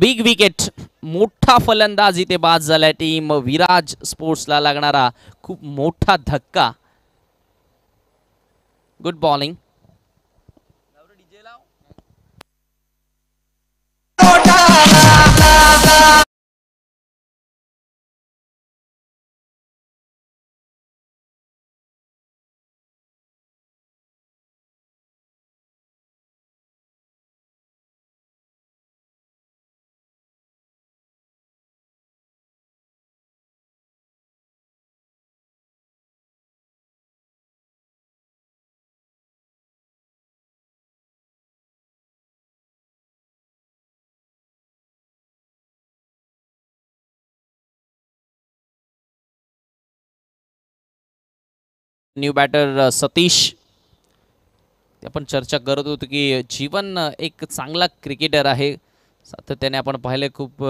बिग विकेट मोठा फलंदाज इथे बाद झालाय टीम विराज स्पोर्ट्सला लागणारा खूप मोठा धक्का good bowling new batter Satish आपण चर्चा करत होतो की जीवन एक चांगला क्रिकेटर आहे सातत्याने आपण पाहिले खूप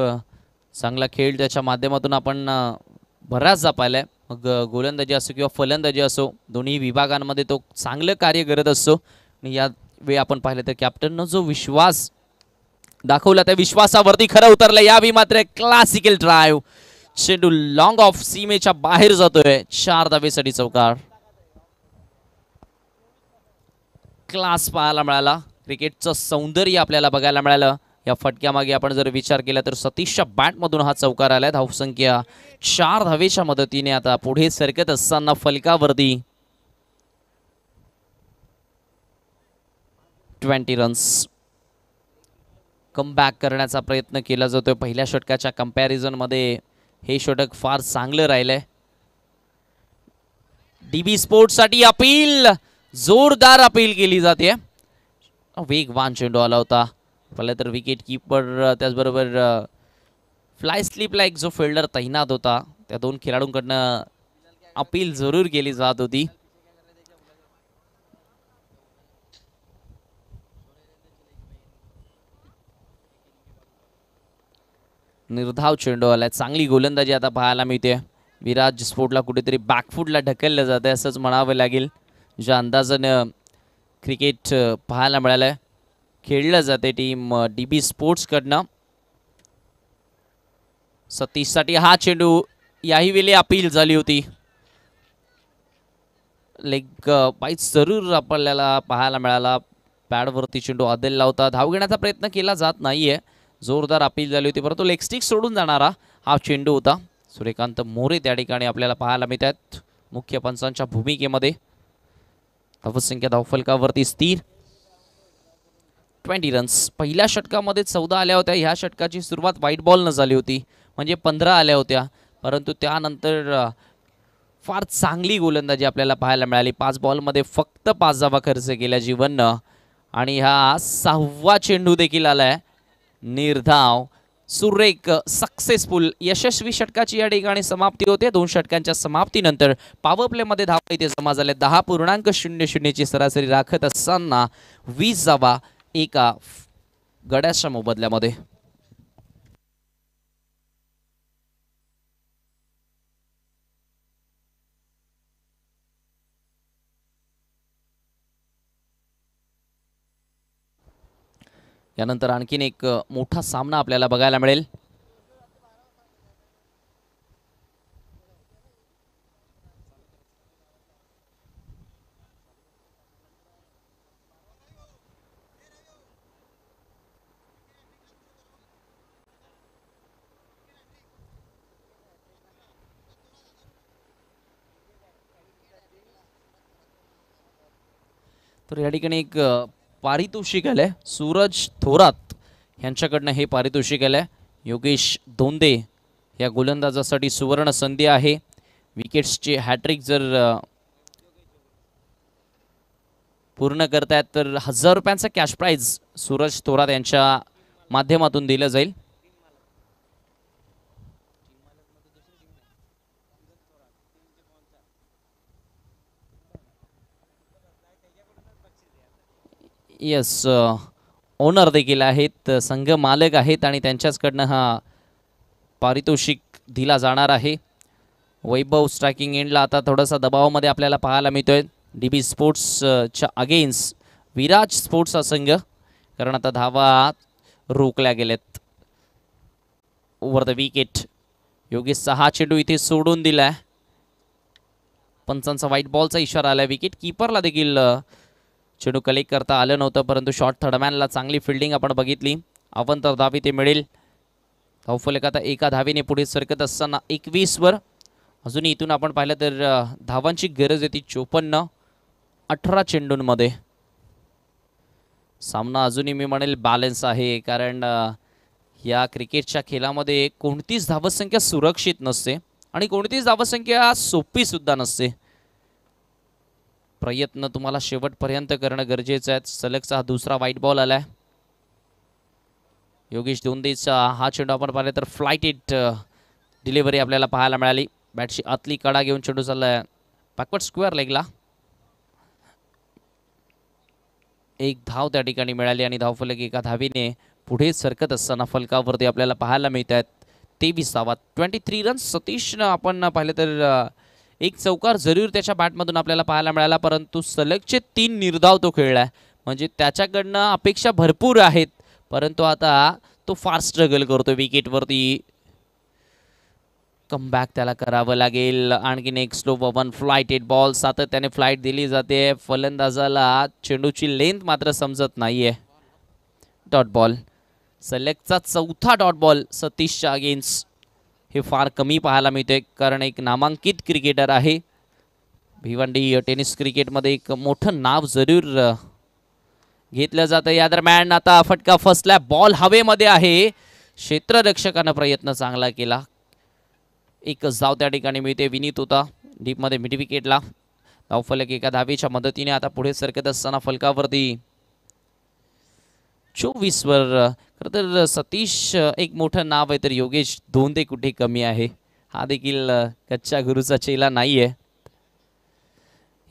चांगला खेळ त्याच्या माध्यमातून आपण बराचदा पाहिला मग गोलंदाजी असो किंवा फलंदाजी असो दोन्ही विभागांमध्ये तो चांगलं कार्य करत असतो आणि यावेळी आपण पाहिलं तर कॅप्टननं जो विश्वास दाखवला त्या विश्वासावरती खरं उतरलं यावेळी मात्र क्लासिकल ड्राईव्ह चेंडू लाँग ऑफ सीमेच्या बाहेर जातोय चार धावेसाठी चौकार क्लास पाहायला मिळाला क्रिकेटचं सौंदर्य आपल्याला बघायला मिळालं या फटक्यामागे आपण जर विचार केला तर सतीशच्या बॅटमधून हा चौकार आलाय धावसंख्या चार धावेच्या मदतीने आता पुढे सरकत असताना फलकावरती ट्वेंटी रन्स कमबॅक करण्याचा प्रयत्न केला जातोय पहिल्या षटकाच्या मध्ये हे षटक फार चांगलं राहिलंय डीबी स्पोर्ट्ससाठी अपील जोरदार अपील केली जाते वेगवान चेंडू आला होता पहिला तर विकेट किपर त्याचबरोबर फ्लाय ला एक जो फिल्डर तैनात होता त्या दोन खेळाडूंकडनं अपील जरूर केली जात होती निर्धाव चेंडू आलाय चांगली गोलंदाजी आता पाहायला मिळते विराज स्फोटला कुठेतरी बॅकफूटला ढकललं जाते असंच म्हणावं लागेल ज्या अंदाजानं क्रिकेट पाहायला मिळालं आहे खेळलं जाते टीम डी बी स्पोर्ट्सकडनं सतीशसाठी हा चेंडू याही वेळी अपील झाली होती लेग बाईट जरूर आपल्याला पाहायला मिळाला पॅडवरती चेंडू आदेल लावता धाव घेण्याचा प्रयत्न केला जात नाहीये जोरदार अपील झाली होती परंतु लेगस्टिक सोडून जाणारा हा चेंडू होता सूर्यकांत मोरे त्या ठिकाणी आपल्याला पाहायला मिळत आहेत मुख्य पंचांच्या भूमिकेमध्ये धावसंख्या धावफलकावरती स्थिर ट्वेंटी रन्स पहिल्या षटकामध्ये चौदा आल्या होत्या ह्या षटकाची सुरुवात बॉल न झाली होती म्हणजे पंधरा आल्या होत्या परंतु त्यानंतर फार चांगली गोलंदाजी आपल्याला पाहायला मिळाली पाच बॉलमध्ये फक्त पाच जावा खर्च केल्या जीवन आणि हा सहावा चेंडू देखील आला निर्धाव सुरेख सक्सेसफुल यशस्वी षटकाची या ठिकाणी समाप्ती होते दोन षटकांच्या समाप्तीनंतर पॉवर प्लेमध्ये धावा इथे जमा झाले दहा पूर्णांक शून्य शून्यची सरासरी राखत असताना वीस जावा एका गड्याच्या मोबदल्यामध्ये यानंतर आणखीन एक मोठा सामना आपल्याला बघायला मिळेल तर या ठिकाणी एक पारितोषिक आलं आहे सूरज थोरात यांच्याकडनं हे पारितोषिक आलं आहे योगेश धोंदे या गोलंदाजासाठी सुवर्ण संधी आहे विकेट्सचे हॅट्रिक जर पूर्ण करतायत तर हजार रुपयांचा कॅश प्राईज सूरज थोरात यांच्या माध्यमातून दिलं जाईल यस ओनर uh, देखील आहेत संघ मालक आहेत आणि त्यांच्याचकडनं हा पारितोषिक दिला जाणार आहे वैभव स्ट्रायकिंग एंडला आता थोडासा दबावामध्ये आपल्याला पाहायला मिळतोय डी बी स्पोर्ट्सच्या अगेन्स्ट विराज स्पोर्ट्स हा संघ कारण आता धावा रोखल्या गेल्यात ओव्हर द विकेट योगेश सहा चेंडू इथे सोडून दिलाय पंचांचा व्हाईट बॉलचा इशारा आला विकेट कीपरला देखील uh, चेंडू कलेक्ट करता आलं नव्हतं परंतु शॉर्ट थर्डमॅनला चांगली फिल्डिंग आपण बघितली आपण तर धावी ते मिळेल धावफलक आता एका धावीने पुढे सरकत असताना एकवीसवर अजूनही इथून आपण पाहिलं तर धावांची गरज येते चोपन्न अठरा चेंडूंमध्ये सामना अजूनही मी म्हणेल बॅलन्स आहे कारण या क्रिकेटच्या खेळामध्ये कोणतीच धावसंख्या सुरक्षित नसते आणि कोणतीच धावसंख्या सोपीसुद्धा नसते प्रयत्न तुम्हाला शेवटपर्यंत करणं गरजेचं आहे सलगचा हा दुसरा वाईट बॉल आला आहे योगेश दोंदेचा हा चेंडू आपण पाहिला तर फ्लाईट इट डिलिव्हरी आपल्याला पाहायला मिळाली बॅटशी आतली कडा घेऊन चेंडू चालला आहे बॅकवर्ड स्क्वेअर लेगला एक धाव त्या ठिकाणी मिळाली आणि धावफलक एका धावीने पुढे सरकत असताना फलकावरती आपल्याला पाहायला मिळत आहेत तेवीस धावात ट्वेंटी थ्री रन्स सतीशनं आपण पाहिलं तर uh, एक चौकार जरूर त्याच्या बॅटमधून आपल्याला पाहायला मिळाला परंतु सलगचे तीन निर्धाव तो खेळला म्हणजे त्याच्याकडनं अपेक्षा भरपूर आहेत परंतु आता तो फार स्ट्रगल करतो विकेटवरती कमबॅक त्याला करावं लागेल आणखीन एक स्लो वन फ्लायटेड बॉल सातत्याने फ्लाईट दिली जाते फलंदाजाला चेंडूची लेंथ मात्र समजत नाही आहे डॉट बॉल सलगचा चौथा डॉट बॉल सतीशच्या अगेन्स्ट हे फार कमी पाहायला मिळते कारण एक नामांकित क्रिकेटर आहे भिवंडी टेनिस क्रिकेटमध्ये एक मोठं नाव जरूर घेतलं जातं या दरम्यान आता फटका फसला बॉल हवेमध्ये आहे क्षेत्ररक्षकानं प्रयत्न चांगला केला एक जाव त्या ठिकाणी मिळते विनीत होता डीपमध्ये मिड विकेटला फलक एका धावेच्या मदतीने आता पुढे सरकत असताना फलकावरती चोवीसवर तर सतीश एक मोठं नाव आहे तर योगेश ते कुठे कमी आहे हा देखील कच्च्या गुरुचा चेला नाही आहे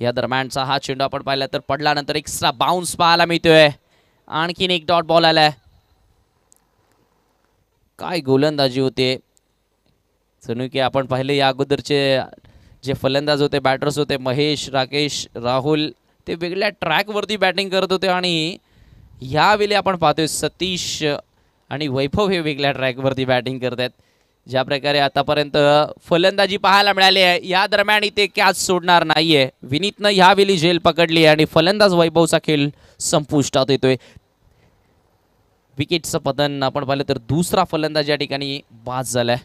या दरम्यानचा हा चेंडू आपण पाहिला तर पडल्यानंतर एक्स्ट्रा बाउन्स पाहायला मिळतोय आणखीन एक डॉट बॉल आलाय काय गोलंदाजी होते जणू की आपण पाहिले या अगोदरचे जे फलंदाज होते बॅटर्स होते महेश राकेश राहुल ते वेगळ्या ट्रॅकवरती बॅटिंग करत होते आणि ह्यावेळी आपण पाहतोय सतीश आणि वैभव हे वेगळ्या ट्रॅकवरती बॅटिंग करत आहेत ज्या प्रकारे आतापर्यंत फलंदाजी पाहायला मिळाली आहे या दरम्यान इथे कॅच सोडणार नाहीये विनीतनं ह्यावेळी झेल पकडली आहे आणि फलंदाज वैभवचा खेळ संपुष्टात येतोय विकेटचं पतन आपण पाहिलं तर दुसरा फलंदाज या ठिकाणी बाद झालाय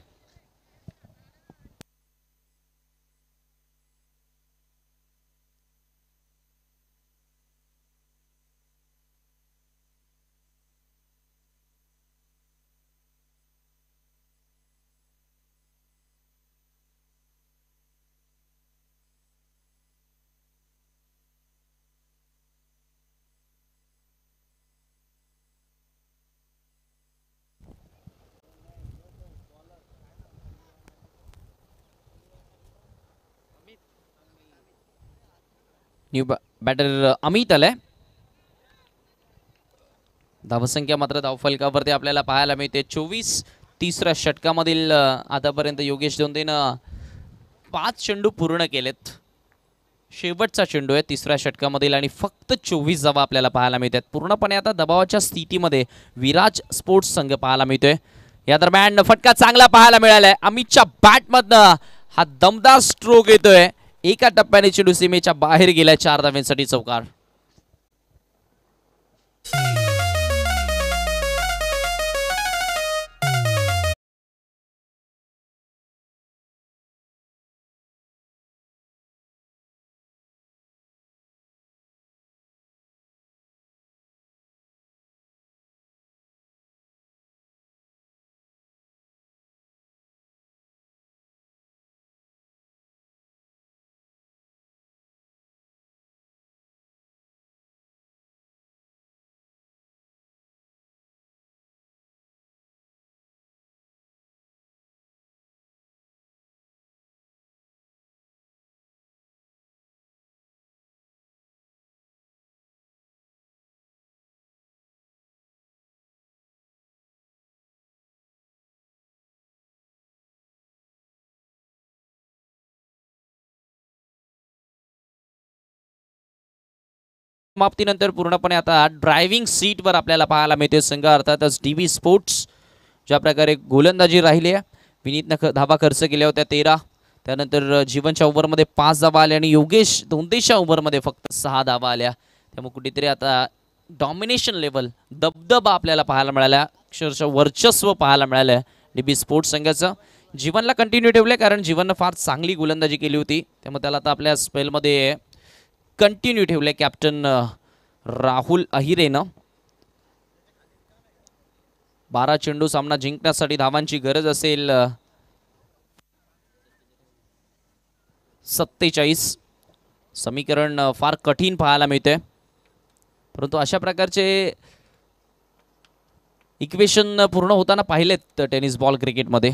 न्यू बॅटर अमित आलाय धावसंख्या मात्र फलकावरती आपल्याला पाहायला मिळते चोवीस तिसऱ्या षटकामधील uh, आतापर्यंत योगेश दोंदेनं uh, पाच चेंडू पूर्ण केलेत शेवटचा चेंडू आहे तिसऱ्या षटकामधील आणि फक्त चोवीस जवा आपल्याला पाहायला मिळतात पूर्णपणे आता दबावाच्या स्थितीमध्ये विराज स्पोर्ट्स संघ पाहायला मिळतोय या दरम्यान फटका चांगला पाहायला मिळालाय अमितच्या बॅटमधनं हा दमदार स्ट्रोक येतोय एका टप्प्याने चेंडू सीमेच्या बाहेर गेल्या चार धाव्यांसाठी चौकार समाप्तीनंतर पूर्णपणे आता ड्रायव्हिंग सीटवर आपल्याला पाहायला मिळते संघ अर्थातच डी व्ही स्पोर्ट्स ज्या प्रकारे गोलंदाजी राहिली आहे विनीतनं ख धावा खर्च केल्या होत्या तेरा त्यानंतर जीवनच्या ओव्हरमध्ये पाच धावा आल्या आणि योगेश दोनदेशच्या ओव्हरमध्ये फक्त सहा धावा आल्या त्यामुळे कुठेतरी आता डॉमिनेशन लेवल दबदबा आपल्याला पाहायला मिळाला अक्षरशः वर्चस्व पाहायला मिळालं डी बी स्पोर्ट्स संघाचं जीवनला कंटिन्यू ठेवलं कारण जीवननं फार चांगली गोलंदाजी केली होती त्यामुळे त्याला आता आपल्या स्पेलमध्ये कंटिन्यू ठेवलं आहे कॅप्टन राहुल अहिरेनं बारा चेंडू सामना जिंकण्यासाठी धावांची गरज असेल सत्तेचाळीस समीकरण फार कठीण पाहायला मिळते परंतु अशा प्रकारचे इक्वेशन पूर्ण होताना पाहिलेत टेनिस बॉल क्रिकेटमध्ये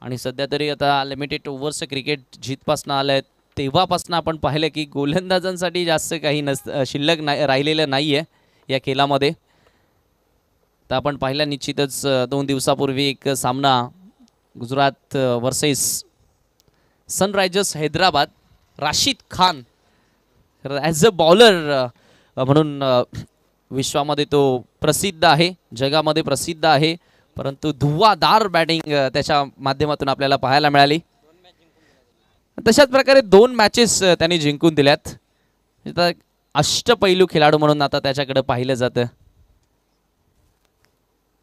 आणि सध्या तरी आता लिमिटेड ओव्हर्स क्रिकेट जितपासनं आलं आहेत तेव्हापासून आपण पाहिलं की गोलंदाजांसाठी जास्त काही नस शिल्लक नाही राहिलेलं नाही आहे या खेळामध्ये तर आपण पाहिलं निश्चितच दोन दिवसापूर्वी एक सामना Gujarat versus Sunrisers Hyderabad Rashid Khan as a bowler म्हणून विश्वामध्ये तो प्रसिद्ध आहे जगामध्ये प्रसिद्ध आहे परंतु धुवादार बॅटिंग त्याच्या माध्यमातून आपल्याला पाहायला मिळाली तशाच प्रकारे दोन मॅचेस त्यांनी जिंकून दिल्यात अष्टपैलू खेळाडू म्हणून आता त्याच्याकडे पाहिलं जातं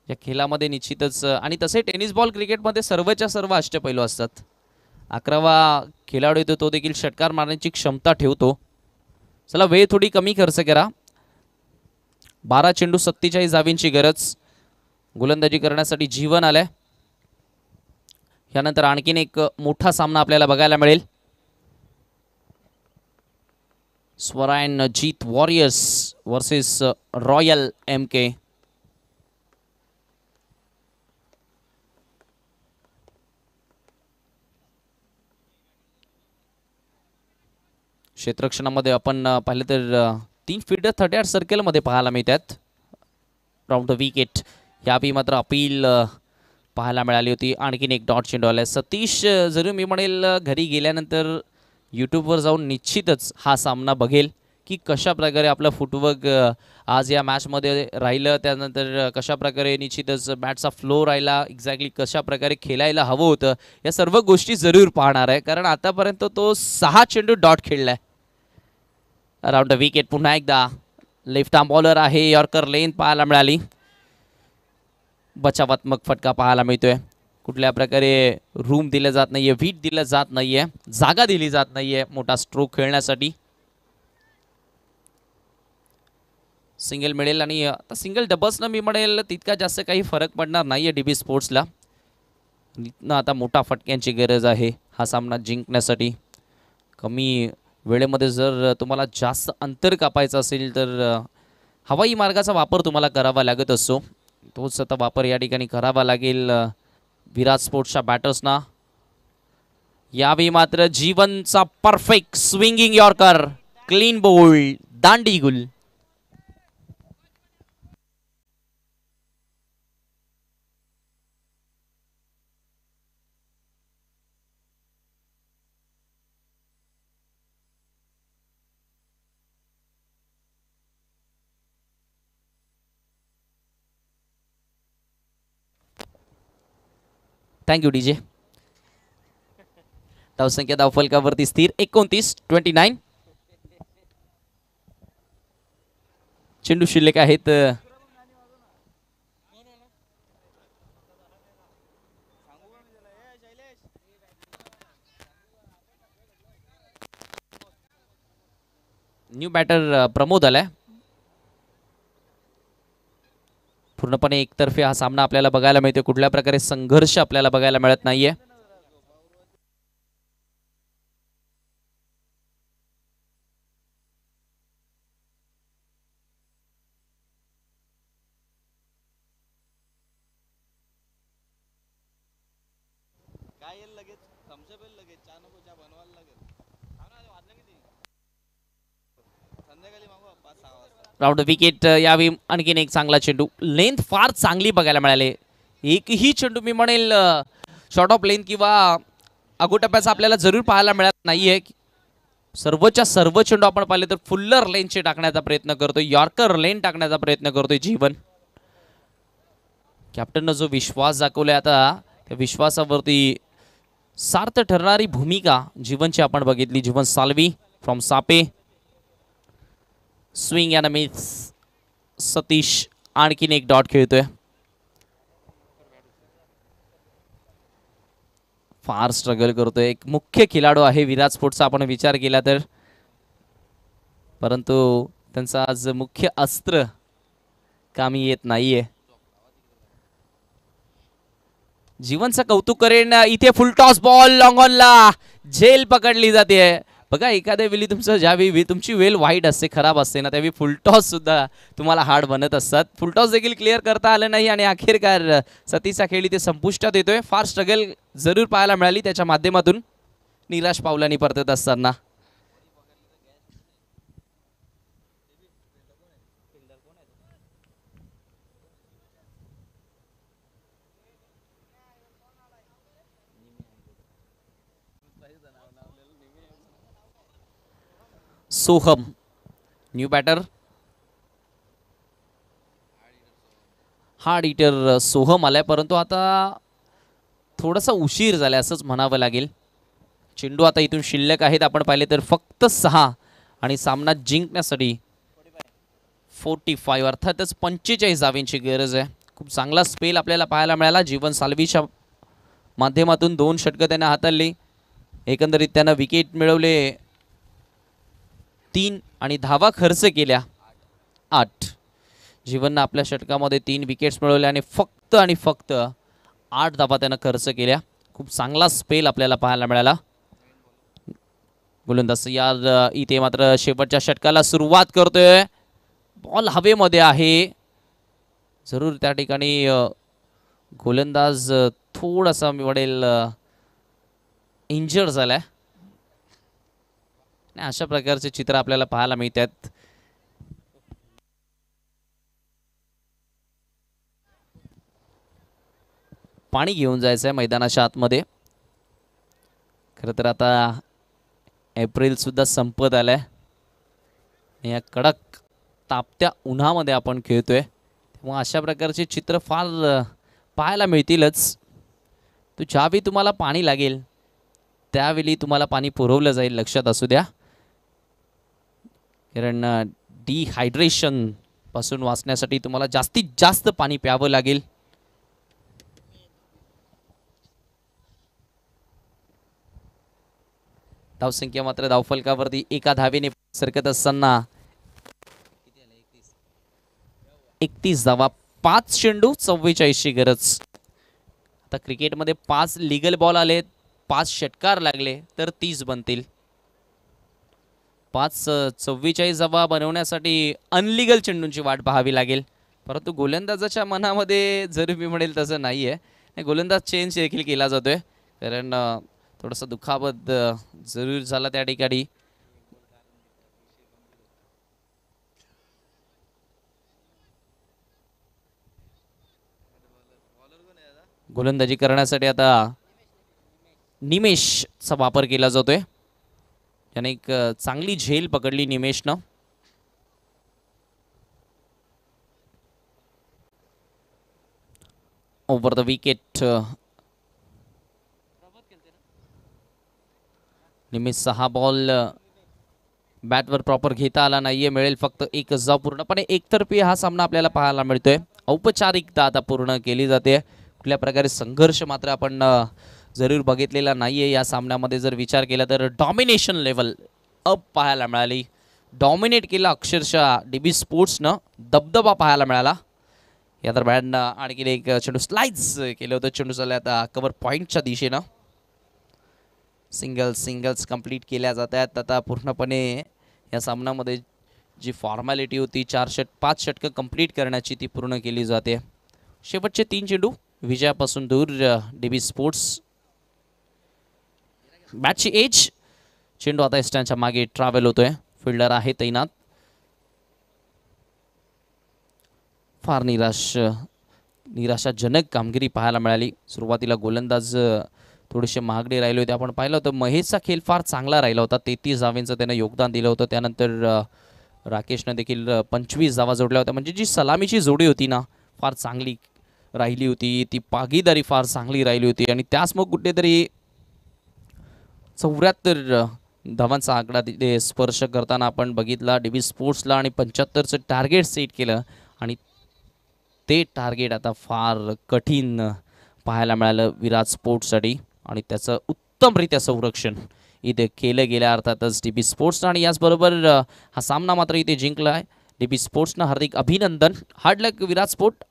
या खेळामध्ये निश्चितच आणि तसे टेनिस बॉल क्रिकेटमध्ये सर्वच्या सर्व अष्टपैलू असतात अकरावा खेळाडू येतो तो देखील षटकार मारण्याची क्षमता ठेवतो चला वेळ थोडी कमी खर्च करा बारा चेंडू सत्तेचाळीस जावींची गरज गोलंदाजी करण्यासाठी जीवन आलं यानंतर आणखीन एक मोठा सामना आपल्याला बघायला मिळेल स्वरायन जीत warriors versus royal M K क्षेत्रक्षणामध्ये आपण पाहिलं तर तीन फिट थर्टी आठ सर्कलमध्ये पाहायला मिळतात फ्रॉम द विकेट बी मात्र अपील पाहायला मिळाली होती आणखीन एक डॉट चेंडू सतीश जरूर मी म्हणेल घरी गेल्यानंतर यूट्यूबवर जाऊन निश्चितच हा सामना बघेल की कशा प्रकारे आपलं फुटवर्क आज या मॅचमध्ये राहिलं त्यानंतर कशा प्रकारे निश्चितच बॅटचा फ्लो राहिला एक्झॅक्टली कशा प्रकारे खेळायला हवं होतं या सर्व गोष्टी जरूर पाहणार आहे कारण आतापर्यंत तो सहा चेंडू डॉट खेळला आहे अराउंड द विकेट पुन्हा एकदा लेफ्ट आर्म बॉलर आहे यॉर्कर लेन पाहायला मिळाली बचावात्मक फटका पाहायला मिळतोय कुठल्या प्रकारे रूम दिले जात नाहीये व्हीट दिलं जात नाहीये जागा दिली जात नाहीये मोठा स्ट्रोक खेळण्यासाठी सिंगल मिळेल आणि सिंगल डबल्सनं मी म्हणेल तितका जास्त काही फरक पडणार नाही आहे डी बी स्पोर्ट्सला आता मोठा फटक्यांची गरज आहे हा सामना जिंकण्यासाठी कमी वेळेमध्ये जर तुम्हाला जास्त अंतर कापायचं असेल तर हवाई मार्गाचा वापर तुम्हाला करावा लागत असतो तोच आता वापर या ठिकाणी करावा लागेल विराट स्पोर्ट्सच्या बॅटर्सना यावेळी मात्र जीवनचा perfect swinging yorker clean bowled दांडी गुल थँक्यू डी जे धावसंख्या फलकावरती स्थिर एकोणतीस ट्वेंटी नाईन चेंडू शिल्लक आहेत new uh, batter uh, Pramod आलाय पूर्णपणे एकतर्फे हा सामना आपल्याला बघायला मिळतो कुठल्या प्रकारे संघर्ष आपल्याला बघायला मिळत नाहीये राऊंड विकेट यावेळी आणखीन एक चांगला चेंडू लेंथ फार चांगली बघायला मिळाले एकही चेंडू मी म्हणेल शॉर्ट ऑफ लेंथ किंवा अगोटप्याचा आपल्याला जरूर पाहायला मिळत नाहीये सर्वच्या सर्व चेंडू आपण पाहिले तर फुल्लर लेनचे टाकण्याचा प्रयत्न करतोय यॉर्कर लेन टाकण्याचा प्रयत्न करतोय जीवन कॅप्टननं जो विश्वास दाखवलाय आता त्या विश्वासावरती सार्थ ठरणारी भूमिका जीवनची आपण बघितली जीवन सालवी फ्रॉम सापे स्विंग यानं मी सतीश आणखीन एक डॉट खेळतोय फार स्ट्रगल करतोय एक मुख्य खेळाडू आहे विराज स्पोर्टचा आपण विचार केला तर परंतु त्यांचा आज मुख्य अस्त्र कामी येत नाहीये जीवनचं कौतुक करेन इथे फुल टॉस बॉल लॉंग ऑनला झेल पकडली जाते बघा एखाद्या वेळी तुमचं ज्यावेळी वे तुमची वेल वाईट असते खराब असते ना त्यावेळी फुलटॉससुद्धा तुम्हाला हार्ड बनत असतात फुलटॉस देखील क्लिअर करता आलं नाही आणि अखेरकार सतीचा खेळ इथे संपुष्टात येतोय फार स्ट्रगल जरूर पाहायला मिळाली त्याच्या माध्यमातून निराश पावलांनी परतत असताना सोहम न्यू बॅटर हा डिटर सोहम आलाय परंतु आता थोडासा उशीर झाला असंच म्हणावं लागेल चेंडू आता इथून शिल्लक आहेत आपण पाहिले तर फक्त सहा आणि सामना जिंकण्यासाठी फोर्टी फाईव्ह अर्थातच पंचेचाळीस धावेंची गरज आहे खूप चांगला स्पेल आपल्याला पाहायला मिळाला जीवन साल्वीच्या माध्यमातून दोन षटकं त्यांना हाताळली एकंदरीत त्यांना विकेट मिळवले तीन आणि धावा खर्च केल्या आठ जीवननं आपल्या षटकामध्ये तीन विकेट्स मिळवल्या आणि फक्त आणि फक्त आठ धावा त्यानं खर्च केल्या खूप चांगला स्पेल आपल्याला पाहायला मिळाला गोलंदाज या इथे मात्र शेवटच्या षटकाला सुरुवात करतोय बॉल हवेमध्ये आहे जरूर त्या ठिकाणी गोलंदाज थोडासा मी वडेल इंजर्ड झालाय अशा प्रकारचे चित्र आपल्याला पाहायला मिळतात पाणी घेऊन जायचं आहे मैदानाच्या आतमध्ये खरं तर आता एप्रिलसुद्धा संपत आलं आहे या कडक तापत्या उन्हामध्ये आपण खेळतो आहे अशा प्रकारचे चित्र फार पाहायला मिळतीलच तो ज्यावेळी तुम्हाला पाणी लागेल त्यावेळी तुम्हाला पाणी पुरवलं जाईल लक्षात असू द्या कारण पासून वाचण्यासाठी तुम्हाला जास्तीत जास्त पाणी प्यावं लागेल धावसंख्या मात्र धावफलकावरती एका धावेने सरकत असताना एकतीस धावा पाच चेंडू चव्वेचाळीसची गरज आता क्रिकेटमध्ये पाच लिगल बॉल आले पाच षटकार लागले तर तीस बनतील पाच चव्वेचाळीसावा बनवण्यासाठी अनलिगल चेंडूंची वाट पाहावी लागेल परंतु गोलंदाजाच्या मनामध्ये जर मी म्हणेल तसं नाही आहे गोलंदाज चेंज देखील केला जातोय कारण थोडासा दुखापत जरूर झाला त्या ठिकाणी गोलंदाजी करण्यासाठी आता निमेशचा वापर केला जातोय त्याने एक चांगली झेल पकडली निमेशनं ओव्हर द विकेट निमेश सहा बॉल बॅटवर प्रॉपर घेता आला नाहीये मिळेल फक्त एक जा पूर्णपणे एकतर्फी हा सामना आपल्याला पाहायला मिळतोय औपचारिकता आता पूर्ण केली जाते कुठल्या प्रकारे संघर्ष मात्र आपण जरूर बघितलेला नाही आहे या सामन्यामध्ये जर विचार केला तर डॉमिनेशन लेवल अप पाहायला मिळाली डॉमिनेट केला अक्षरशः डी बी स्पोर्ट्सनं दबदबा पाहायला मिळाला या दरम्यान आणखीन एक चेंडू स्लाइड्स केलं होतं चेंडू आता कवर पॉईंटच्या दिशेनं सिंगल्स सिंगल्स कंप्लीट केल्या जातात आता पूर्णपणे या सामन्यामध्ये जी फॉर्मॅलिटी होती चार षट पाच षटकं कंप्लीट करण्याची ती पूर्ण केली जाते शेवटचे तीन चेंडू विजयापासून दूर डीबी बी स्पोर्ट्स बॅटची एज चेंडू आता एसट्यांच्या मागे ट्रॅव्हल होतोय फिल्डर आहे तैनात फार निराश निराशाजनक कामगिरी पाहायला मिळाली सुरुवातीला गोलंदाज थोडेसे महागडे राहिले होते आपण पाहिलं होतं महेशचा खेळ फार चांगला राहिला होता तेहतीस जावेंचं त्यानं योगदान दिलं होतं त्यानंतर राकेशनं देखील पंचवीस जावा जोडल्या होत्या म्हणजे जी सलामीची जोडी होती ना फार चांगली राहिली होती ती भागीदारी फार चांगली राहिली होती आणि त्याच मग कुठेतरी चौऱ्याहत्तर धावांचा आकडा तिथे स्पर्श करताना आपण बघितला डी बी स्पोर्ट्सला आणि पंच्याहत्तरचं टार्गेट सेट केलं आणि ते टार्गेट आता फार कठीण पाहायला मिळालं विराट स्पोर्ट्ससाठी आणि त्याचं उत्तमरित्या संरक्षण इथे केलं गेल्या अर्थातच डी बी स्पोर्ट्सनं आणि याचबरोबर हा सामना मात्र इथे जिंकला आहे डी बी स्पोर्ट्सनं हार्दिक अभिनंदन हार्ड लक विराट स्पोर्ट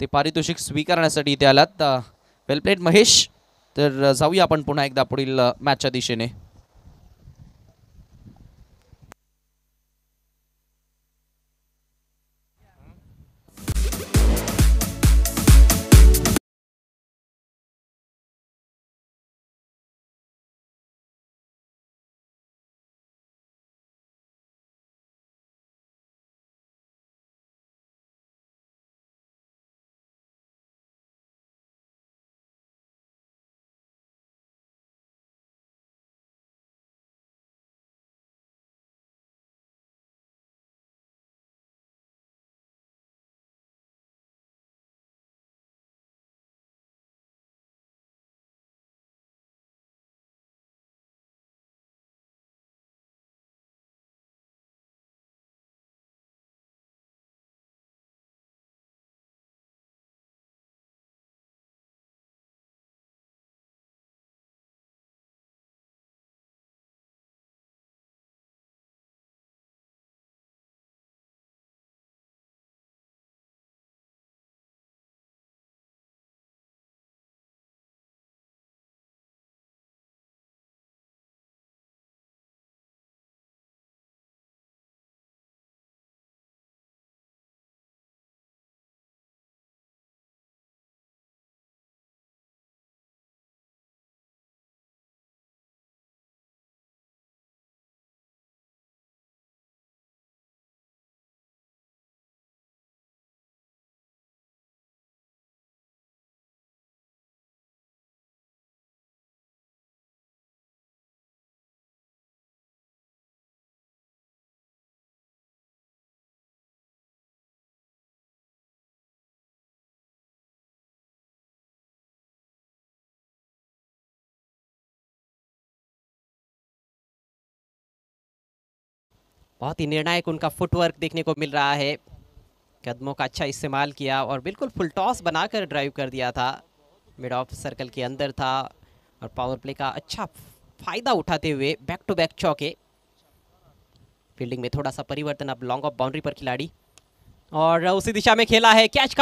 ते पारितोषिक स्वीकारण्यासाठी इथे आलात वेल प्लेट महेश तर जाऊया आपण पुन्हा एकदा पुढील मॅचच्या दिशेने बहुत ही निर्णायक उनका फुटवर्क देखने को मिल रहा है कदमों का अच्छा इस्तेमाल किया और बिल्कुल फुल टॉस बनाकर ड्राइव कर दिया था मिड ऑफ सर्कल के अंदर था और पावर प्ले का अच्छा फायदा उठाते हुए बैक टू बैक चौके फील्डिंग में थोड़ा सा परिवर्तन अब लॉन्ग ऑफ बाउंड्री पर खिलाड़ी और उसी दिशा में खेला है कैच